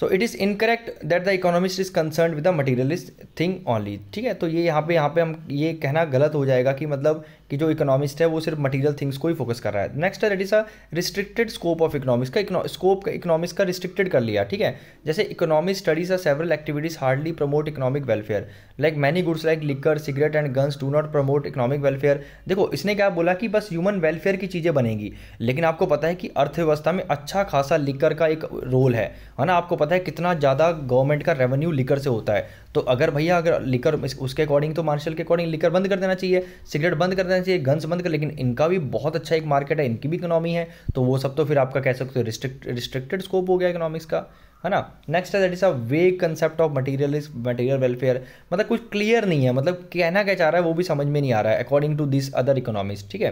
so it is incorrect that the economist is concern with the materialist thing only ठीक है तो ये यहाँ पे यहाँ पे हम ये कहना गलत हो जाएगा कि मतलब कि जो इकोनॉमिस्ट है वो सिर्फ मटीरियल थिंग्स को ही फोकस कर रहा है नेक्स्ट है that is a restricted scope of economics का स्कोप इकोनॉमिक्स का रिस्ट्रिक्टेड कर लिया ठीक है जैसे economic studies are several activities hardly promote economic welfare like many goods like liquor cigarette and guns do not promote economic welfare देखो इसने क्या बोला कि बस ह्यूमन वेलफेयर की चीज़ें बनेगी लेकिन आपको पता है कि अर्थव्यवस्था में अच्छा खासा लिकर का एक रोल है है ना आपको पता है कितना ज़्यादा गवर्नमेंट का रेवेन्यू लिकर से होता है तो अगर भैया अगर लिकर उसके अकॉर्डिंग तो मार्शल के अकॉर्डिंग लिकर बंद कर देना चाहिए सिगरेट बंद कर देना चाहिए गन्स बंद कर लेकिन इनका भी बहुत अच्छा एक मार्केट है इनकी भी इकोनॉमी है तो वो सब तो फिर आपका कह सकते हो रिस्ट्रिक्ट रिस्ट्रिक्टेड स्कोप हो गया इकोनॉमिक्स का है ना नेक्स्ट है that is a vague concept of material material welfare मतलब कुछ क्लियर नहीं है मतलब कहना क्या चाह रहा है वो भी समझ में नहीं आ रहा है according to this other economics ठीक है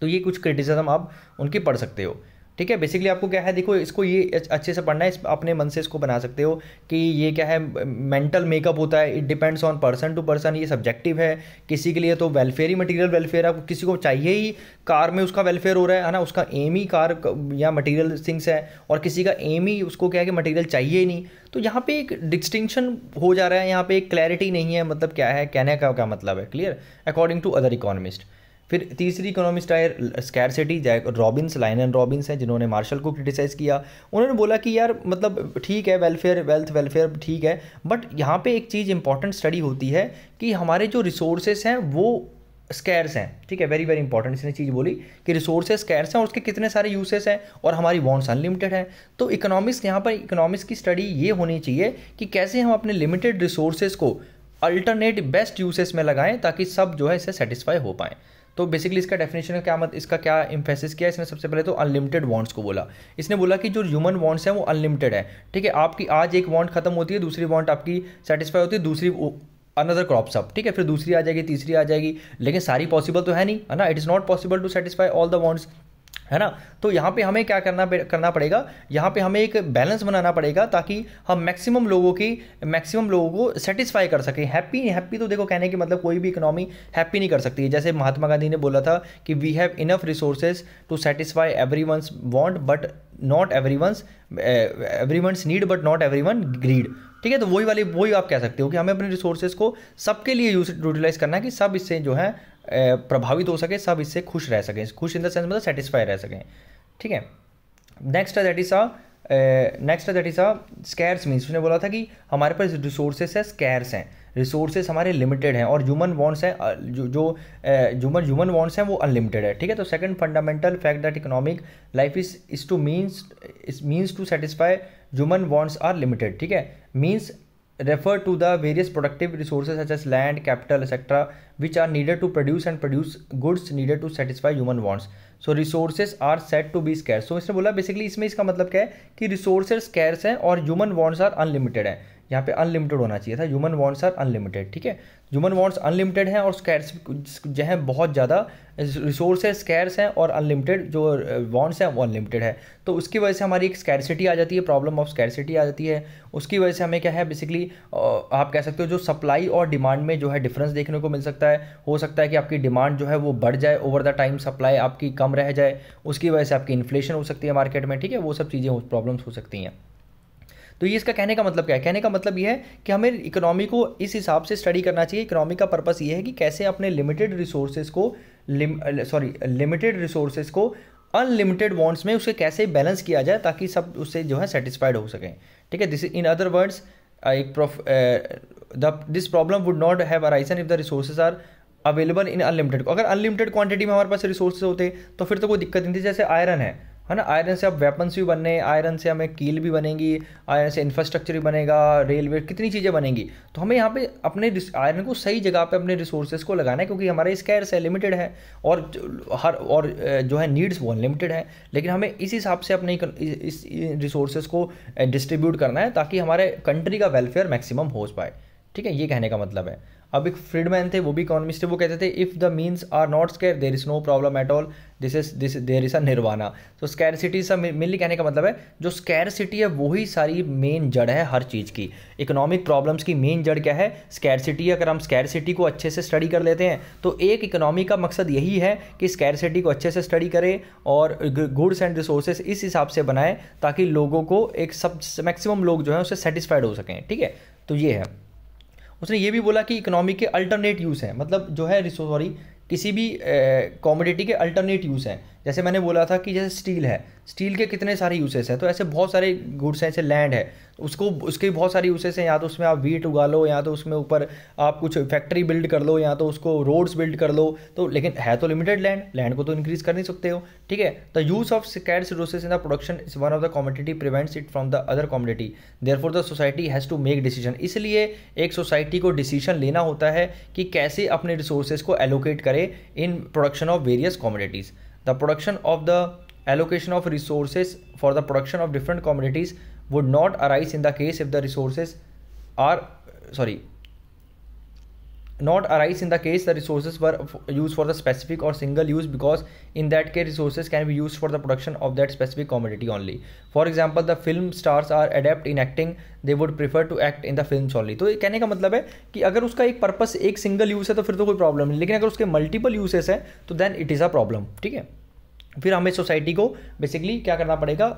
तो ये कुछ क्रिटिसिज्म आप उनकी पढ़ सकते हो ठीक है बेसिकली आपको क्या है देखो इसको ये अच्छे से पढ़ना है इस अपने मन से इसको बना सकते हो कि ये क्या है मेंटल मेकअप होता है it depends on person to person ये सब्जेक्टिव है किसी के लिए तो वेलफेयर ही मटीरियल वेलफेयर आपको किसी को चाहिए ही कार में उसका वेलफेयर हो रहा है ना उसका एम ही कार या मटीरियल थिंग्स है और किसी का एम ही उसको क्या है कि मटीरियल चाहिए ही नहीं तो यहाँ पे एक डिस्टिंक्शन हो जा रहा है यहाँ पे एक क्लैरिटी नहीं है मतलब क्या है कहने का क्या मतलब है clear according to other economist फिर तीसरी इकोनॉमिस्ट आए सिटी जैक रॉबिन्स लाइन एंड रॉबिन्स हैं जिन्होंने मार्शल को क्रिटिसाइज़ किया उन्होंने बोला कि यार मतलब ठीक है वेलफेयर वेल्थ वेलफेयर ठीक है बट यहाँ पे एक चीज़ इंपॉर्टेंट स्टडी होती है कि हमारे जो रिसोर्सेस हैं वो स्कैर्स हैं ठीक है वेरी वेरी इंपॉर्टेंट इसने चीज़ बोली कि रिसोर्सेज स्कैर्स हैं और उसके कितने सारे यूसेस हैं और हमारी वॉन्ट्स अनलिमिटेड हैं तो इकोनॉमिक्स यहाँ पर इकोनॉमिक्स की स्टडी ये होनी चाहिए कि कैसे हम अपने लिमिटेड रिसोर्सेज को अल्टरनेट बेस्ट यूसेस में लगाएं ताकि सब जो है इसे सेटिस्फाई हो पाएँ तो बेसिकली इसका डेफिनेशन क्या मत इसका क्या इम्फेसिस किया इसने सबसे पहले तो अनलिमिटेड वॉन्ट्स को बोला इसने बोला कि जो ह्यूमन वॉन्ट्स हैं वो अनलिमिटेड है ठीक है आपकी आज एक वॉन्ट खत्म होती है दूसरी वॉन्ट आपकी सेटिस्फाई होती है दूसरी अनदर क्रॉप्स अप ठीक है फिर दूसरी आ जाएगी तीसरी आ जाएगी लेकिन सारी पॉसिबल तो है नहीं है ना it is not possible to satisfy all the wants है ना तो यहाँ पे हमें क्या करना करना पड़ेगा यहाँ पे हमें एक बैलेंस बनाना पड़ेगा ताकि हम मैक्सिमम लोगों की मैक्सिमम लोगों को सेटिस्फाई कर सकें हैप्पी हैप्पी तो देखो कहने की मतलब कोई भी इकोनॉमी हैप्पी नहीं कर सकती है जैसे महात्मा गांधी ने बोला था कि we have enough resources to satisfy everyone's want but not everyone's everyone's need but not everyone greed ठीक है तो वही वाली वही आप कह सकते हो कि हमें अपने रिसोर्सेज को सबके लिए यूज यूटिलाइज करना है कि सब इससे जो है प्रभावित हो सके सब इससे खुश रह सकें खुश इन द सेंस मतलब सेटिस्फाई रह सकें ठीक है नेक्स्ट है that is a next that is a scarce means उसने बोला था कि हमारे पास रिसोर्सेस है स्कैर्स हैं रिसोर्सेस हमारे लिमिटेड हैं और ह्यूमन वॉन्ट्स हैं जो जो ह्यूमन ह्यूमन वॉन्ट्स हैं वो अनलिमिटेड है ठीक है तो second fundamental fact that economic life is is to means is means to satisfy human wants are limited ठीक है means refer to the various productive resources such as land capital etc which are needed to produce and produce goods needed to satisfy human wants so resources are set to be scare so इसने बोला basically इसमें इसका मतलब क्या है कि resources scarce हैं और ह्यूमन वॉन्ट्स आर अनलिमिटेड हैं यहाँ पे अनलिमिटेड होना चाहिए था ह्यूमन वॉन्ट्स आर अनलिमिटेड ठीक है ह्यूमन वॉन्ट्स अनलिमिटेड हैं और स्कैर्स जो हैं बहुत ज़्यादा रिसोर्स है स्कैर्स हैं और अनलिमिटेड जो वॉन्ट्स uh, हैं वो अनलिमिटेड है तो उसकी वजह से हमारी एक स्कैरसिटी आ जाती है प्रॉब्लम ऑफ स्कैरसिटी आ जाती है उसकी वजह से हमें क्या है बेसिकली uh, आप कह सकते हो जो सप्लाई और डिमांड में जो है डिफरेंस देखने को मिल सकता है हो सकता है कि आपकी डिमांड जो है वो बढ़ जाए ओवर द टाइम सप्लाई आपकी कम रह जाए उसकी वजह से आपकी इन्फ्लेशन हो सकती है मार्केट में ठीक है वो सब चीज़ें प्रॉब्लम्स हो सकती हैं तो ये इसका कहने का मतलब क्या है कहने का मतलब ये है कि हमें इकोनॉमी को इस हिसाब से स्टडी करना चाहिए इकोनॉमी का पर्पस ये है कि कैसे अपने लिमिटेड रिसोर्सेज को सॉरी लिमिटेड रिसोर्सेज को अनलिमिटेड वॉन्ट्स में उसे कैसे बैलेंस किया जाए ताकि सब उससे जो है सेटिस्फाइड हो सकें ठीक है दिस इन अदर वर्ड्स एक this problem would not have arisen if the resources are available in unlimited अगर अनलिमिटेड क्वांटिटी में हमारे पास रिसोर्सेज होते तो फिर तो कोई दिक्कत नहीं थी जैसे आयरन है है ना आयरन से आप वेपन्स भी बनने आयरन से हमें कील भी बनेगी आयरन से इंफ्रास्ट्रक्चर भी बनेगा रेलवे कितनी चीज़ें बनेंगी तो हमें यहाँ पे अपने आयरन को सही जगह पे अपने रिसोर्सेज को लगाना है क्योंकि हमारा स्कैर्स है लिमिटेड है और हर और जो है नीड्स वो अनलिमिटेड है लेकिन हमें इस हिसाब से अपने इस रिसोर्सेज को डिस्ट्रीब्यूट करना है ताकि हमारे कंट्री का वेलफेयर मैक्सिमम हो पाए ठीक है ये कहने का मतलब है अब एक फ्रीडमैन थे वो भी इकोनॉमिस्ट थे वो कहते थे if the means are not scare there is no problem at all this is this there is a nirvana तो सिटी सा मेनली कहने का मतलब है जो सिटी है वही सारी मेन जड़ है हर चीज़ की इकोनॉमिक प्रॉब्लम्स की मेन जड़ क्या है सिटी अगर हम सिटी को अच्छे से स्टडी कर लेते हैं तो एक इकोनॉमी का मकसद यही है कि सिटी को अच्छे से स्टडी करें और गुड्स एंड रिसोर्सेज इस हिसाब से बनाएं ताकि लोगों को एक सब मैक्सिमम लोग जो है उससे सेटिस्फाइड हो सकें ठीक है तो ये है उसने ये भी बोला कि इकोनॉमी के अल्टरनेट यूज़ हैं मतलब जो है सॉरी किसी भी कॉमोडिटी के अल्टरनेट यूज़ हैं जैसे मैंने बोला था कि जैसे स्टील है स्टील के कितने सारे यूसेस हैं तो ऐसे बहुत सारे गुड्स हैं जैसे लैंड है उसको उसके बहुत सारे यूसेस हैं या तो उसमें आप वीट उगा लो या तो उसमें ऊपर आप कुछ फैक्ट्री बिल्ड कर लो या तो उसको रोड्स बिल्ड कर लो तो लेकिन है तो लिमिटेड लैंड लैंड को तो इंक्रीज कर नहीं सकते हो ठीक है the use of cad resources in the production is one of the commodity prevents it from the other commodity therefore the society has to make decision इसलिए एक सोसाइटी को डिसीजन लेना होता है कि कैसे अपने रिसोर्सेज को एलोकेट करे in production of various commodities the production of the allocation of resources for the production of different communities would not arise in the case if the resources are sorry not arise in the case the resources were use for the specific or single use because in that case resources can be use for the production of that specific community only for example the film stars are adapt in acting they would prefer to act in the film only तो कहने का मतलब है कि अगर उसका एक purpose एक सिंगल यूज है तो फिर तो कोई प्रॉब्लम नहीं लेकिन अगर उसके मल्टीपल यूजेस है तो then it is a problem ठीक है फिर हमें सोसाइटी को बेसिकली क्या करना पड़ेगा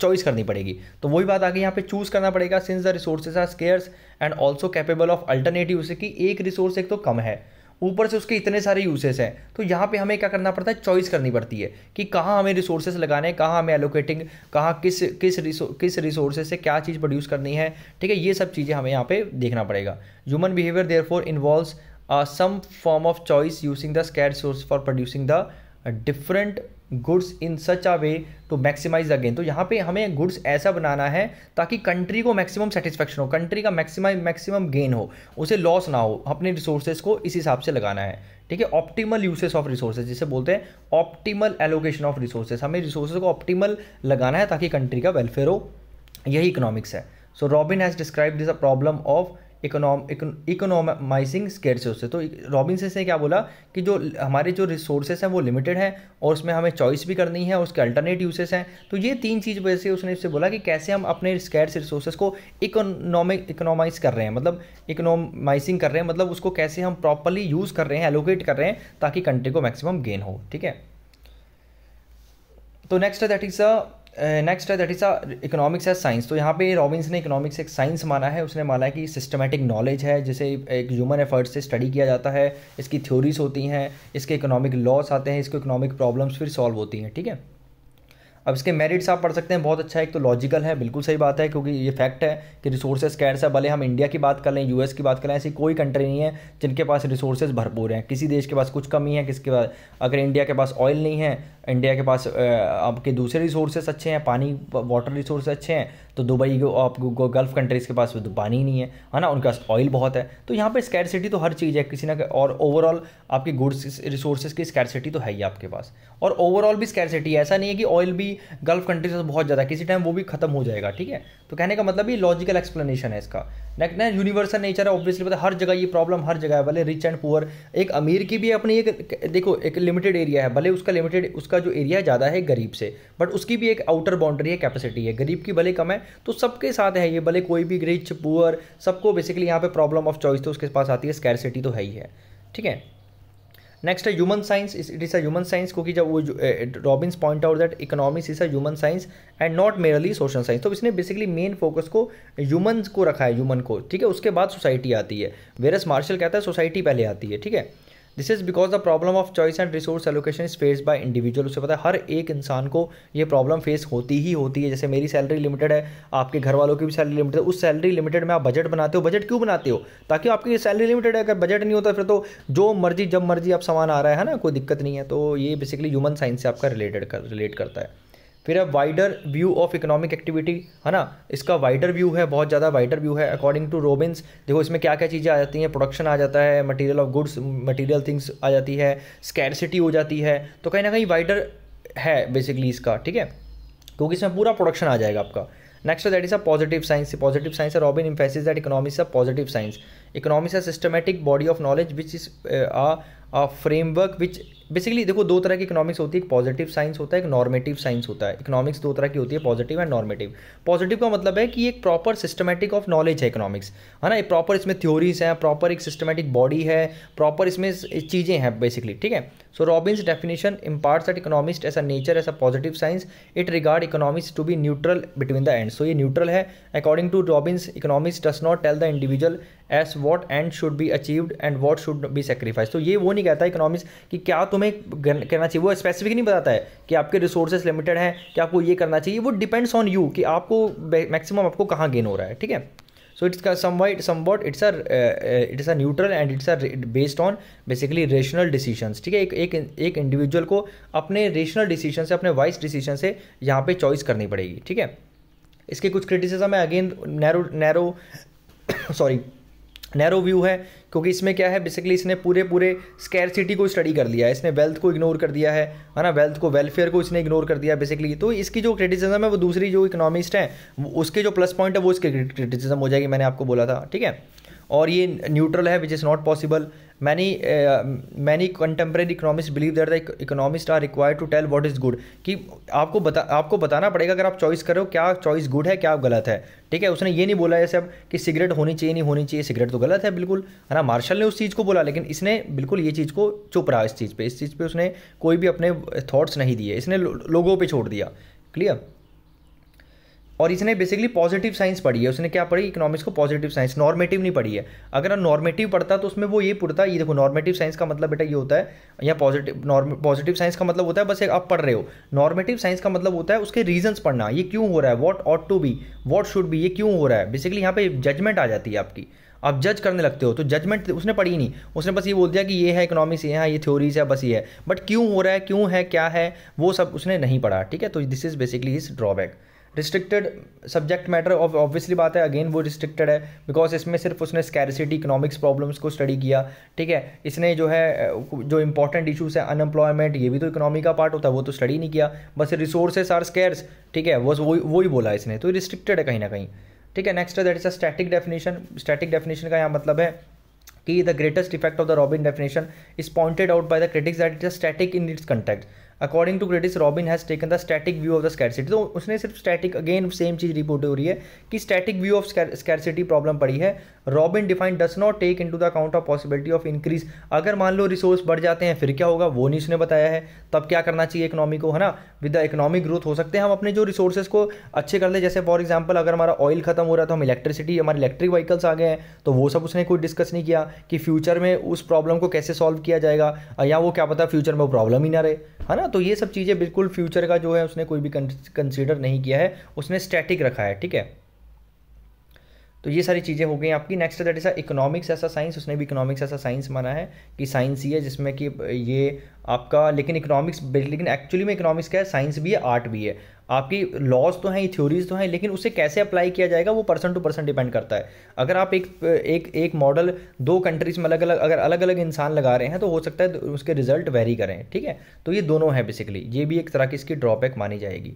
चॉइस करनी पड़ेगी तो वही बात आ गई यहाँ पे चूज़ करना पड़ेगा since the resources are scarce and also capable of alternative uses कि एक रिसोर्स एक तो कम है ऊपर से उसके इतने सारे यूसेस हैं तो यहाँ पे हमें क्या करना पड़ता है चॉइस करनी पड़ती है कि कहाँ हमें रिसोर्सेस लगाने हैं कहाँ हमें एलोकेटिंग कहाँ किस किस रिसो किस रिसोर्सेज से क्या चीज़ प्रोड्यूस करनी है ठीक है ये सब चीज़ें हमें यहाँ पे देखना पड़ेगा human behaviour therefore involve some form of choice using the scare resource for producing the different goods in such a way to maximise the gain तो यहाँ पे हमें गुड्स ऐसा बनाना है ताकि कंट्री को मैक्सिमम सेटिस्फेक्शन हो कंट्री का मैक्सिमाइज मैक्सिमम गेन हो उसे लॉस ना हो अपने रिसोर्सेज को इस हिसाब से लगाना है ठीक है ऑप्टीमल यूसेज ऑफ रिसोर्सेज जिसे बोलते हैं ऑप्टीमल एलोकेशन ऑफ रिसोर्सेज हमें रिसोर्सेज को ऑप्टीमल लगाना है ताकि कंट्री का वेलफेयर हो यही इकोनॉमिक्स है so Robin has describe this a problem of economising scarce तो से तो रॉबिन्स ने क्या बोला कि जो हमारे जो रिसोर्सेस हैं वो लिमिटेड हैं और उसमें हमें चॉइस भी करनी है उसके अल्टरनेट यूसेस हैं तो ये तीन चीज़ वजह से उसने इससे बोला कि कैसे हम अपने स्कैर्स रिसोर्सेज को इकोनॉमिक इकोनॉमाइज कर रहे हैं मतलब इकोनॉमाइजिंग कर रहे हैं मतलब उसको कैसे हम प्रॉपरली यूज़ कर रहे हैं एलोकेट कर रहे हैं ताकि कंट्री को मैक्सिमम गेन हो ठीक है तो नेक्स्ट है that is a next uh, है that is a economics as science तो यहाँ पे रॉबिन्स ने इकोनॉमिक्स एक साइंस माना है उसने माना है कि सिस्टमेटिक नॉलेज है जिसे एक ह्यूमन एफर्ट से स्टडी किया जाता है इसकी थ्योरीज होती हैं इसके इकोनॉमिक लॉस आते हैं इसको इकोनॉमिक प्रॉब्लम्स फिर सॉल्व होती हैं ठीक है थीके? अब इसके मेरिट्स आप पढ़ सकते हैं बहुत अच्छा है एक तो लॉजिकल है बिल्कुल सही बात है क्योंकि ये फैक्ट है कि रिसोर्सेज कैर्स है भले हम इंडिया की बात कर लें यूएस की बात कर लें ऐसी कोई कंट्री नहीं है जिनके पास रिसोर्सेज भरपूर हैं किसी देश के पास कुछ कमी है किसके पास अगर इंडिया के पास ऑयल नहीं है इंडिया के पास आपके दूसरे रिसोर्सेस अच्छे हैं पानी वाटर रिसोर्स अच्छे हैं तो दुबई को आप गल्फ़ कंट्रीज़ के पास तो पानी नहीं है है ना उनके पास ऑयल बहुत है तो यहाँ पे स्कैरसिटी तो हर चीज़ है किसी ना और ओवरऑल आपकी गुड्स रिसोर्सेज की स्कैरसिटी तो है ही आपके पास और ओवरऑल भी स्कैरसिटी ऐसा नहीं है कि ऑयल भी गल्फ़ कंट्रीज में बहुत ज़्यादा किसी टाइम वो भी खत्म हो जाएगा ठीक है तो कहने का मतलब ये लॉजिकल एक्सप्लेनेशन है इसका नेक्स्ट ना यूनिवर्सल नेचर है ऑब्वियसली पता हर जगह ये प्रॉब्लम हर जगह है भले रिच एंड पुअर एक अमीर की भी अपनी एक देखो एक लिमिटेड एरिया है भले उसका लिमिटेड उसका जो एरिया ज़्यादा है गरीब से बट उसकी भी एक आउटर बाउंड्री है कैपेसिटी है गरीब की भले कम है तो सबके साथ है ये भले कोई भी रिच पुअर सबको बेसिकली यहाँ पर प्रॉब्लम ऑफ चॉइस तो उसके पास आती है स्कैरसिटी तो है ही है ठीक है नेक्स्ट है human science it is a human science क्योंकि जब वो Robbins point out that economics is a human science and not merely social science तो इसने बेसिकली मेन फोकस को ह्यूमन को रखा है ह्यूमन को ठीक है उसके बाद सोसाइटी आती है वेरस मार्शल कहता है सोसाइटी पहले आती है ठीक है this is because the problem of choice and resource allocation is face by individual उसे पता है हर एक इंसान को ये प्रॉब्लम फेस होती ही होती है जैसे मेरी सैलरी लिमिटेड है आपके घर वालों की भी सैलरी लिमिटेड है उस सैलरी लिमिटेड में आप बजट बनाते हो बजट क्यों बनाते हो ताकि आपकी सैलरी लिमिटेड है अगर बजट नहीं होता फिर तो जो मर्जी जब मर्जी आप सामान आ रहा है ना कोई दिक्कत नहीं है तो ये बेसिकली ह्यूमन साइंस से आपका रिलेटेड कर रिलेट करता है फिर है wider view of economic activity है ना इसका वाइडर व्यू है बहुत ज़्यादा वाइडर व्यू है अकॉर्डिंग टू रोबिन्स देखो इसमें क्या क्या चीज़ें आ जाती हैं प्रोडक्शन आ जाता है material of goods material things आ जाती है स्कैरसिटी हो जाती है तो कहीं ना कहीं वाइडर है बेसिकली इसका ठीक है क्योंकि इसमें पूरा प्रोडक्शन आ जाएगा आपका next that is a positive science positive science है Robin emphasis that economics a positive science economics a systematic body of knowledge which is a framework which basically देखो दो तरह की इकोनॉमिक्स होती है एक पॉजिटिव साइंस होता है एक नॉर्मेटिव साइंस होता है इकोनॉमिक्स दो तरह की होती है पॉजिटिव एंड नॉर्मेटिव पॉजिटिव का मतलब है कि एक प्रॉपर सिस्टमेटिक ऑफ नॉलेज है इकोनॉमिक्स है ना एक प्रॉपर इसमें थ्योरीज हैं प्रॉपर एक सिस्टमेटिक बॉडी है प्रॉपर इसमें चीज़ें हैं बेसिकली ठीक है so Robbins definition impart that economist as a nature as a positive science it regard economics to be neutral between the end so ये न्यूट्रल है according to Robbins economics does not tell the individual as what end should be achieved and what should be sacrifice तो ये वो नहीं कहता economics कि क्या तुम्हें करना चाहिए वो स्पेसिफिक नहीं बताता है कि आपके रिसोर्सेज लिमिटेड हैं कि आपको ये करना चाहिए वो डिपेंड्स ऑन यू कि आपको मैक्सिमम आपको कहाँ गेन हो रहा है ठीक है so some somewhat somewhat it's are it's a neutral and it's are based on basically rational decisions ठीक है एक एक एक इंडिविजुअल को अपने रेशनल डिसीजन से अपने वाइस डिसीजन से यहाँ पे चॉइस करनी पड़ेगी ठीक है इसके कुछ क्रिटिसिज्म है again narrow narrow sorry narrow view है क्योंकि इसमें क्या है बेसिकली इसने पूरे पूरे सिटी को स्टडी कर लिया है इसने वेल्थ को इग्नोर कर दिया है है ना वेल्थ को वेलफेयर को इसने इग्नोर कर दिया बेसिकली तो इसकी जो क्रिटिसिज्म है वो दूसरी जो इकोनॉमिस्ट हैं उसके जो प्लस पॉइंट है वो इसके क्रिटिसिज्म हो जाएगी मैंने आपको बोला था ठीक है और ये न्यूट्रल है which is not possible many many contemporary contemporary believe that the economist are require to tell what is good कि आपको बता आपको बताना पड़ेगा अगर आप चॉइस करो क्या चॉइस गुड है क्या गलत है ठीक है उसने ये नहीं बोला जैसे अब कि सिगरेट होनी चाहिए नहीं होनी चाहिए सिगरेट तो गलत है बिल्कुल है ना मार्शल ने उस चीज़ को बोला लेकिन इसने बिल्कुल ये चीज़ को चुप रहा इस चीज़ पर इस चीज़ पर उसने कोई भी अपने थाट्स नहीं दिए इसने लोगों पर छोड़ दिया क्लियर और इसने बेसिकली पॉजिटिव साइंस पढ़ी है उसने क्या पढ़ी इकोनॉमिक्स को पॉजिटिव साइंस नॉर्मेटिव नहीं पढ़ी है अगर नॉर्मेटिव पढ़ता तो उसमें वो ये पढ़ता ये देखो नॉर्मेटिव साइंस का मतलब बेटा ये होता है या पॉजिटिव नॉर्म पॉजिटिव साइंस का मतलब होता है बस एक आप पढ़ रहे हो नॉर्मेटिव साइंस का मतलब होता है उसके रीजन्स पढ़ना ये क्यों हो रहा है what ought to be what should be ये क्यों हो रहा है बेसिकली यहाँ पे जजमेंट आ जाती है आपकी आप जज करने लगते हो तो जजमेंट उसने पढ़ी नहीं उसने बस ये बोल दिया कि ये है इकोनॉमिक्स ये है ये थ्योरीज है बस ये है बट क्यों हो रहा है क्यों है क्या है वो सब उसने नहीं पढ़ा ठीक है तो this is basically is drawback restricted subject matter obviously बात है अगेन वो रिस्ट्रिक्टेड है बिकॉज इसमें सिर्फ उसने स्कैरसिटी इकोनॉमिक्स प्रॉब्लम्स को स्टडी किया ठीक है इसने जो है जो इंपॉर्टेंट इशूज़ है अनएम्प्लॉयमेंट ये भी तो इकोनॉमी का पार्ट होता है वो तो स्टडी नहीं किया बस रिसोर्सेस आर स्कैर्स ठीक है बस वही वही बोला इसने तो रिस्ट्रिक्टेड है कहीं ना कहीं ठीक है next that is a static definition static definition का यहाँ मतलब है कि the greatest effect of the Robin definition is pointed out by the critics that is static in its context according to critics Robin has taken the static view of the scarcity तो उसने सिर्फ static again same चीज़ report हो रही है कि static view of scarcity problem पड़ी है Robin define does not take into the account of possibility of increase अगर मान लो रिसोर्स बढ़ जाते हैं फिर क्या होगा वो नहीं उसने बताया है तब क्या करना चाहिए इकोनॉमी को है ना विद द इकोनॉमिक ग्रोथ हो सकते हैं हम अपने जो रिसोर्सेज को अच्छे कर ले जैसे फॉर एग्जाम्पल अगर हमारा ऑयल खत्म हो रहा है तो हम इलेक्ट्रिसिटी हमारे इलेक्ट्रिक व्हीकल्स आ गए हैं तो वो सब उसने कोई डिस्कस नहीं किया कि फ्यूचर में उस प्रॉब्लम को कैसे सॉल्व किया जाएगा या वो क्या पता फ्यूचर में वो प्रॉब्लम ही ना रहे है ना तो ये सब चीज़ें बिल्कुल फ्यूचर का जो है उसने कोई भी कंसिडर नहीं किया है उसने स्टैटिक रखा है ठीक है तो ये सारी चीज़ें हो गई आपकी नेक्स्ट दैट इज़ इकोनॉमिक्स ऐसा साइंस उसने भी इकोनॉमिक्स ऐसा साइंस माना है कि साइंस ही है जिसमें कि ये आपका लेकिन इकोनॉमिक्स लेकिन एक्चुअली में इकोनॉमिक्स क्या है साइंस भी है आर्ट भी है आपकी लॉज तो हैं थ्योरीज तो हैं लेकिन उसे कैसे अप्लाई किया जाएगा वो पर्सन टू पर्सन डिपेंड करता है अगर आप एक एक एक मॉडल दो कंट्रीज में अलग अलग अगर अलग अलग इंसान लगा रहे हैं तो हो सकता है उसके रिजल्ट वेरी करें ठीक है तो ये दोनों हैं बेसिकली ये भी एक तरह की इसकी ड्रॉबैक मानी जाएगी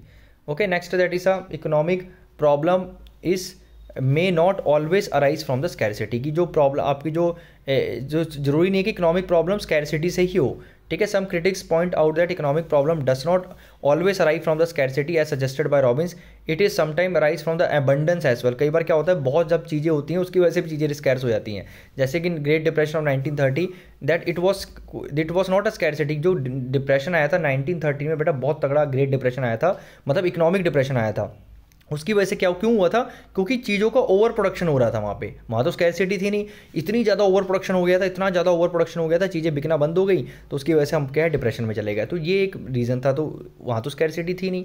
okay next that is a economic problem is may not always arise from the scarcity की जो प्रॉब्लम आपकी जो जो जरूरी नहीं है कि इकोनॉमिक प्रॉब्लम स्कैरसिटी से ही हो ठीक है some critics point out that economic problem does not always arise from the scarcity as suggested by Robbins it is sometime arise from the abundance as well कई बार क्या होता है बहुत जब चीज़ें होती हैं उसकी वजह से भी चीज़ें स्कैर्स हो जाती हैं जैसे कि great depression of nineteen thirty that it was it was not a scarcity जो डिप्रेशन आया था नाइनटीन थर्टी में बेटा बहुत तगड़ा ग्रेट डिप्रेशन आया था मतलब इकोनॉमिक डिप्रेशन आया था उसकी वजह से क्या क्यों हुआ था क्योंकि चीज़ों का ओवर प्रोडक्शन हो रहा था वहाँ पे वहाँ तो स्कैसिटी थी नहीं इतनी ज़्यादा ओवर प्रोडक्शन हो गया था इतना ज़्यादा ओवर प्रोडक्शन हो गया था चीज़ें बिकना बंद हो गई तो उसकी वजह से हम क्या है डिप्रेशन में चले गए तो ये एक रीज़न था तो वहाँ तो स्कैसिटी थी नहीं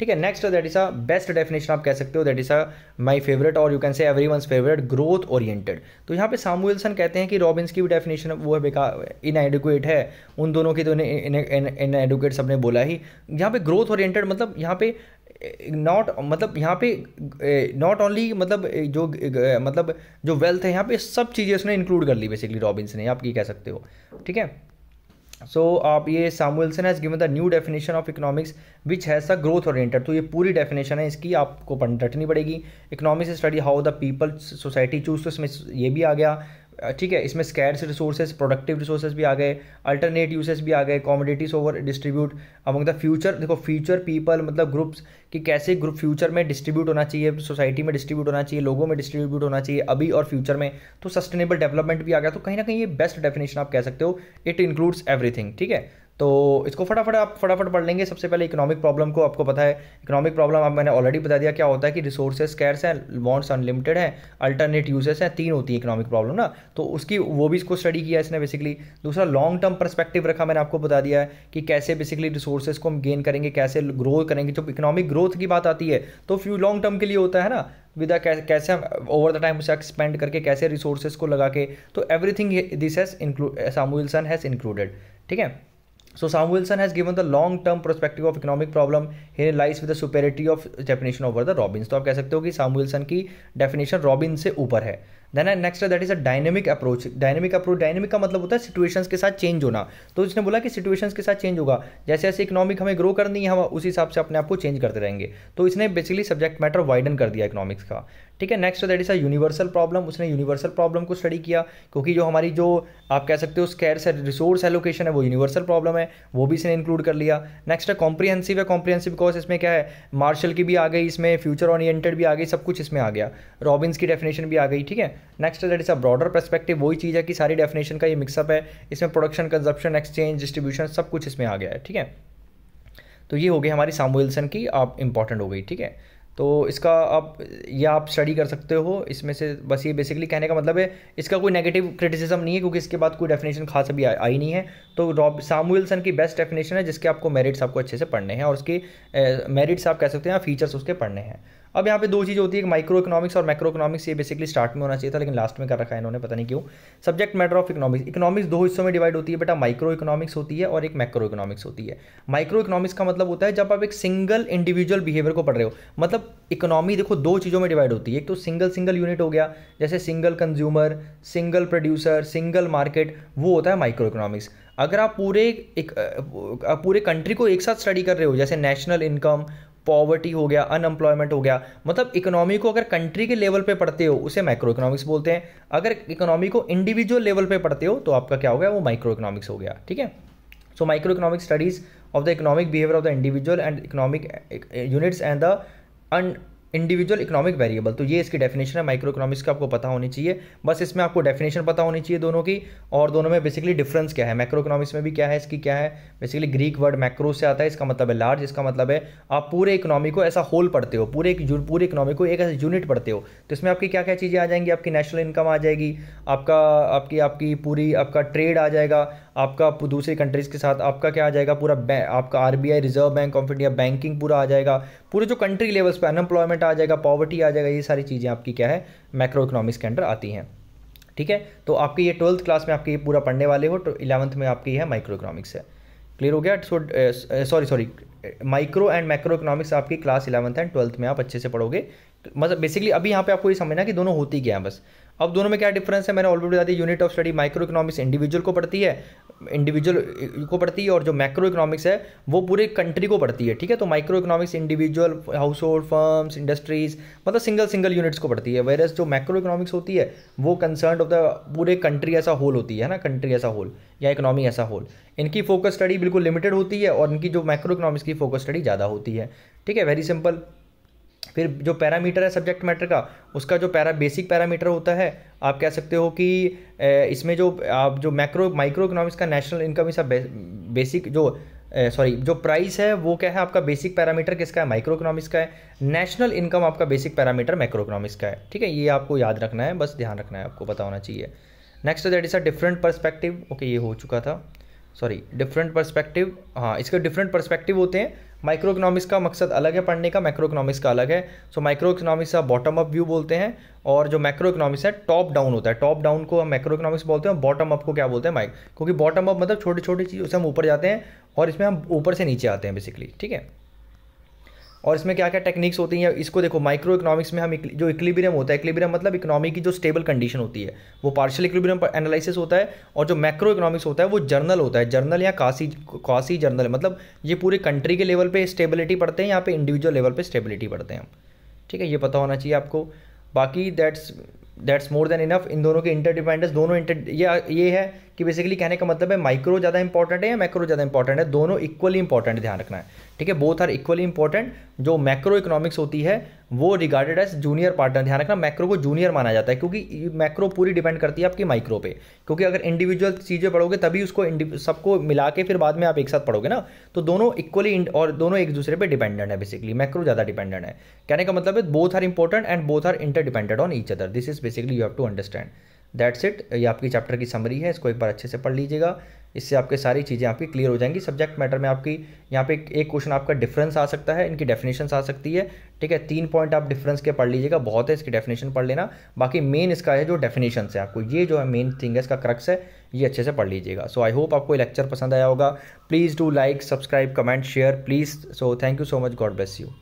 ठीक है next that is a best definition आप कह सकते हो that is a my favourite और you can say everyone's favourite growth oriented तो यहाँ पे सामुएलसन कहते हैं कि रॉबिन्स की भी डेफिनेशन वो है बेकार इन एडुकेट है उन दोनों की तो सब ने बोला ही यहाँ पे ग्रोथ ओरिएंटेड मतलब यहाँ पे नॉट मतलब यहाँ पे नॉट ओनली मतलब, मतलब जो मतलब जो वेल्थ है यहाँ पे सब चीज़ें उसने इंक्लूड कर ली बेसिकली रॉबिन्स ने आप ये कह सकते हो ठीक है सो so, आप ये Samuelson has given the new definition of economics which has a growth oriented तो ये पूरी डेफिनेशन है इसकी आपको रटनी पड़ेगी economics study how the people society choose तो इसमें ये भी आ गया ठीक है इसमें स्कैर्स रिसोर्सेज प्रोडक्टिव रिसोर्सेज भी आ गए अल्टरनेट यूसेज भी आ गए commodities over distribute among the future देखो फ्यूचर पीपल मतलब ग्रुप्स कि कैसे ग्रुप फ्यूचर में डिस्ट्रीब्यूट होना चाहिए सोसाइटी में डिस्ट्रीब्यूट होना चाहिए लोगों में डिस्ट्रीब्यूट होना चाहिए अभी और फ्यूचर में तो सस्टेनेबल डेवलपमेंट भी आ गया तो कहीं ना कहीं ये बेस्ट डेफिनेशन आप कह सकते हो इट इंक्लूड्स एवरीथिंग ठीक है तो इसको फटाफट आप फटाफट पढ़ लेंगे सबसे पहले इकोनॉमिक प्रॉब्लम को आपको पता है इकोनॉमिक प्रॉब्लम आप मैंने ऑलरेडी बता दिया क्या होता है कि रिसोर्सेज कैर्स हैं बॉन्ड्स अनलिमिटेड हैं अल्टरनेट यूजेस हैं तीन होती है इकोनॉमिक प्रॉब्लम ना तो उसकी वो भी इसको स्टडी किया इसने बेसिकली दूसरा लॉन्ग टर्म परस्पेक्टिव रखा मैंने आपको बता दिया है कि कैसे बेसिकली रिसोर्सेज को हम गेन करेंगे कैसे ग्रो करेंगे जब इकोनॉमिक ग्रोथ की बात आती है तो फ्यू लॉन्ग टर्म के लिए होता है ना विदा कैसे कैसे हम ओवर द टाइम उसे एक्सपेंड करके कैसे रिसोर्सेज को लगा के तो everything this has include Samuelson has included ठीक है so Samuelson has given the long term prospective of economic problem in lies with the superiority of definition over the Robin तो आप कह सकते हो कि साम विल्सन की डेफिनेशन रॉबिन से ऊपर है then and next that is a dynamic approach dynamic approach dynamic का मतलब होता है सिचुएशंस के साथ चेंज होना तो उसने बोला कि सिचुएशंस के साथ चेंज होगा जैसे जैसे इकोनॉमिक हमें ग्रो करनी है हम उस हिसाब से अपने आप को चेंज करते रहेंगे तो इसने बेसिकली सब्जेक्ट मैटर वाइडन कर दिया इकोनॉमिक्स का ठीक है next that is a universal problem उसने यूनिवर्सल प्रॉब्लम को स्टडी किया क्योंकि जो हमारी जो आप कह सकते हो स्कैर्स है रिसोर्स एलोकेशन है वो यूनिवर्सल प्रॉब्लम है वो भी इसने इंक्लूड कर लिया नेक्स्ट है कॉम्प्रीहेंसिव है कॉम्प्रीहेंसिव बिकॉज इसमें क्या है मार्शल की भी आ गई इसमें फ्यूचर ऑरिएंटेड भी आ गई सब कुछ इसमें आ गया रॉबिन्स की डेफिनेशन भी आ गई ठीक है next that is a broader perspective वही चीज़ है कि सारी डेफिनेशन का ये मिक्सअप है इसमें प्रोडक्शन कंजप्शन एक्सचेंज डिस्ट्रीब्यूशन सब कुछ इसमें आ गया है ठीक है तो ये हो गई हमारी सामुलसन की आप इंपॉर्टेंट हो गई ठीक है तो इसका आप ये आप स्टडी कर सकते हो इसमें से बस ये बेसिकली कहने का मतलब है इसका कोई नेगेटिव क्रिटिसिज्म नहीं है क्योंकि इसके बाद कोई डेफिनेशन खास अभी आई नहीं है तो रॉब सामुलसन की बेस्ट डेफिनेशन है जिसके आपको मेरिट्स आपको अच्छे से पढ़ने हैं और उसकी मेरिट्स eh, आप कह सकते हैं फीचर्स उसके पढ़ने हैं अब यहाँ पे दो चीज़ होती है एक माइक्रो इकोनॉमिक्स और मैक्रो इकोनॉमिक्स ये बेसिकली स्टार्ट में होना चाहिए था लेकिन लास्ट में कर रखा है इन्होंने पता नहीं क्यों subject matter of economics economics दो हिस्सों में डिवाइड होती है बेटा माइक्रो इकोनॉमिक्स होती है और एक मैक्रो इकोनॉमिक्स होती है माइक्रो इकोनॉमिक्स का मतलब होता है जब आप एक सिंगल इंडिविजुअल बिहेवियर को पढ़ रहे हो मतलब इकोनॉमी देखो दो चीज़ों में डिवाइड होती है एक तो सिंगल सिंगल यूनिट हो गया जैसे single consumer single producer single market वो होता है माइक्रो इकोनॉमिक्स अगर आप पूरे एक पूरे कंट्री को एक साथ स्टडी कर रहे हो जैसे नेशनल इनकम पॉवर्टी हो गया अनएम्प्लॉयमेंट हो गया मतलब इकोनॉमी को अगर कंट्री के लेवल पे पढ़ते हो उसे माइक्रो इकोनॉमिक्स बोलते हैं अगर इकोनॉमी को इंडिविजुअल लेवल पे पढ़ते हो तो आपका क्या हो गया वो माइक्रो इकोनॉमिक्स हो गया ठीक है so micro economic studies of the economic behaviour of the individual and economic units and the individual economic variable तो ये इसकी डेफिनेशन है माइक्रो इकोनॉमिक्स का आपको पता होनी चाहिए बस इसमें आपको डेफिनेशन पता होनी चाहिए दोनों की और दोनों में बेसिकली डिफरेंस क्या है माइक्रो इकोनॉमिक्स में भी क्या है इसकी क्या है बेसिकली ग्रीक वर्ड मैक्रो से आता है इसका मतलब है लार्ज इसका मतलब है आप पूरे इकोनॉमी को ऐसा होल पढ़ते हो पूरे पूरे इकोनॉमी को एक ऐसा यूनिट पढ़ते हो तो इसमें आपकी क्या क्या चीज़ें आ जाएंगी आपकी नेशनल इनकम आ जाएगी आपका आपकी आपकी पूरी आपका ट्रेड आ जाएगा आपका दूसरी कंट्रीज़ के साथ आपका क्या आ जाएगा पूरा आपका R Reserve Bank of India banking पूरा आ जाएगा पूरे जो कंट्री लेवल्स पर अनएम्प्लॉयमेंट आ जाएगा पॉवर्टी आ जाएगा ये सारी चीज़ें आपकी क्या है मैक्रो इकोनॉमिक्स के अंडर आती हैं ठीक है तो आपके ये ट्वेल्थ क्लास में आपके ये पूरा पढ़ने वाले हो तो इलेवंथ में आपकी है माइक्रो इकोनॉमिक्स है क्लियर हो गया so sorry sorry micro and macro economics आपकी क्लास इलेवंथ एंड ट्वेल्थ में आप अच्छे से पढ़ोगे मतलब बेसिकली अभी यहाँ पे आपको ये समझना कि दोनों होती क्या है बस अब दोनों में क्या डिफरेंस है मैंने ऑलरेडी बता दी unit of study micro economics individual को पढ़ती है इंडिविजुअल को पढ़ती है और जो मैक्रो इकोनॉमिक्स है वो पूरे कंट्री को पढ़ती है ठीक है तो micro economics individual household firms industries मतलब सिंगल सिंगल यूनिट्स को पढ़ती है वेरस जो मैक्रो इकोनॉमिक्स होती है वो कंसर्न ऑफ द पूरे कंट्री ऐसा होल होती है ना कंट्री ऐसा होल या इकोनॉमी ऐसा होल इनकी फोकस स्टडी बिल्कुल लिमिटेड होती है और इनकी जो माइक्रो इकोनॉमिक्स की फोकस स्टडी ज़्यादा होती है ठीक है वेरी सिंपल फिर जो पैरामीटर है सब्जेक्ट मैटर का उसका जो पैरा बेसिक पैरामीटर होता है आप कह सकते हो कि इसमें जो आप जो मैक्रो माइक्रो इकोनॉमिक्स का नेशनल इनकम इसका बेसिक जो सॉरी जो प्राइस है वो क्या है आपका बेसिक पैरामीटर किसका है माइक्रो इकोनॉमिक्स का है नेशनल इनकम आपका बेसिक पैरामीटर माइक्रो इकोनॉमिक्स का है ठीक है ये आपको याद रखना है बस ध्यान रखना है आपको पता होना चाहिए next that is a different perspective okay ये हो चुका था सॉरी डिफरेंट परस्पेक्टिव हाँ इसके डिफरेंट परस्पेक्टिव होते हैं माइक्रो इकोनॉमिक्स का मकसद अलग है पढ़ने का मैक्रो इकोनॉमिक्स का अलग है सो माइक्रो इकोनॉमिक्स का बॉटम अप व्यू बोलते हैं और जो मैक्रो इकोनॉमिक्स है टॉप डाउन होता है टॉप डाउन को हम माइक्रो इकोनॉमिक्स बोलते हैं और बॉटम अप को क्या बोलते हैं माइक क्योंकि बॉटम अप मतलब छोटी छोटी चीज़ से हम ऊपर जाते हैं और इसमें हम ऊपर से नीचे आते हैं बेसिकली ठीक है और इसमें क्या क्या टेक्निक्स होती हैं इसको देखो माइक्रो इकोनॉमिक्स में हम जो इक्लिबियम होता है इक्लिब्रियम मतलब इकोनॉमी की जो स्टेबल कंडीशन होती है वो पार्शियल इक्लिब्रियम पर एनालिसिस होता है और जो मैक्रो इकोनॉमिक्स होता है वो जर्नल होता है जर्नल या कासी कासी जर्नल मतलब ये पूरे कंट्री के लेवल पर स्टेबिलिटी पढ़ते हैं यहाँ पे इंडिविजुअल लेवल पर स्टेबिलिटी पढ़ते हैं हम ठीक है ये पता होना चाहिए आपको बाकी that's that's more than enough इन दोनों के इंटर दोनों इंटर ये ये है कि बेसिकली कहने का मतलब है माइक्रो ज़्यादा इंपॉर्टेंट है या मैक्रो ज़्यादा इंपॉर्टेंट है दोनों इक्वली इंपॉर्टेंट ध्यान रखना है ठीक है बोथ आर इक्वली इंपॉर्टेंट जो मैक्रो इकोनॉमिक्स होती है वो रिगार्डेड एज जूनियर पार्टनर ध्यान रखना मैक्रो को जूनियर माना जाता है क्योंकि मैक्रो पूरी डिपेंड करती है आपकी माइक्रो पे क्योंकि अगर इंडिविजुअल चीज़ें पढ़ोगे तभी उसको सबको मिला के फिर बाद में आप एक साथ पढ़ोगे ना तो दोनों इक्वली और दोनों एक दूसरे पर डिपेंडेंट है बेसिकली मैक्रो ज़्यादा डिपेंडेंट है कहने का मतलब है both are important and both are interdependent on each other this is basically you have to understand that's it ये आपकी चैप्टर की समरी है इसको एक बार अच्छे से पढ़ लीजिएगा इससे आपके सारी चीज़ें आपकी क्लियर हो जाएंगी सब्जेक्ट मैटर में आपकी यहाँ पे एक क्वेश्चन आपका डिफरेंस आ सकता है इनकी डेफिनेशन आ सकती है ठीक है तीन पॉइंट आप डिफरेंस के पढ़ लीजिएगा बहुत है इसकी डेफिनेशन पढ़ लेना बाकी मेन इसका है जो डेफिनेशन है आपको ये जो है मेन थिंग है इसका क्रक्स है ये अच्छे से पढ़ लीजिएगा सो आई होप आपको लेक्चर पसंद आया होगा please do like subscribe comment share please so thank you so much God bless you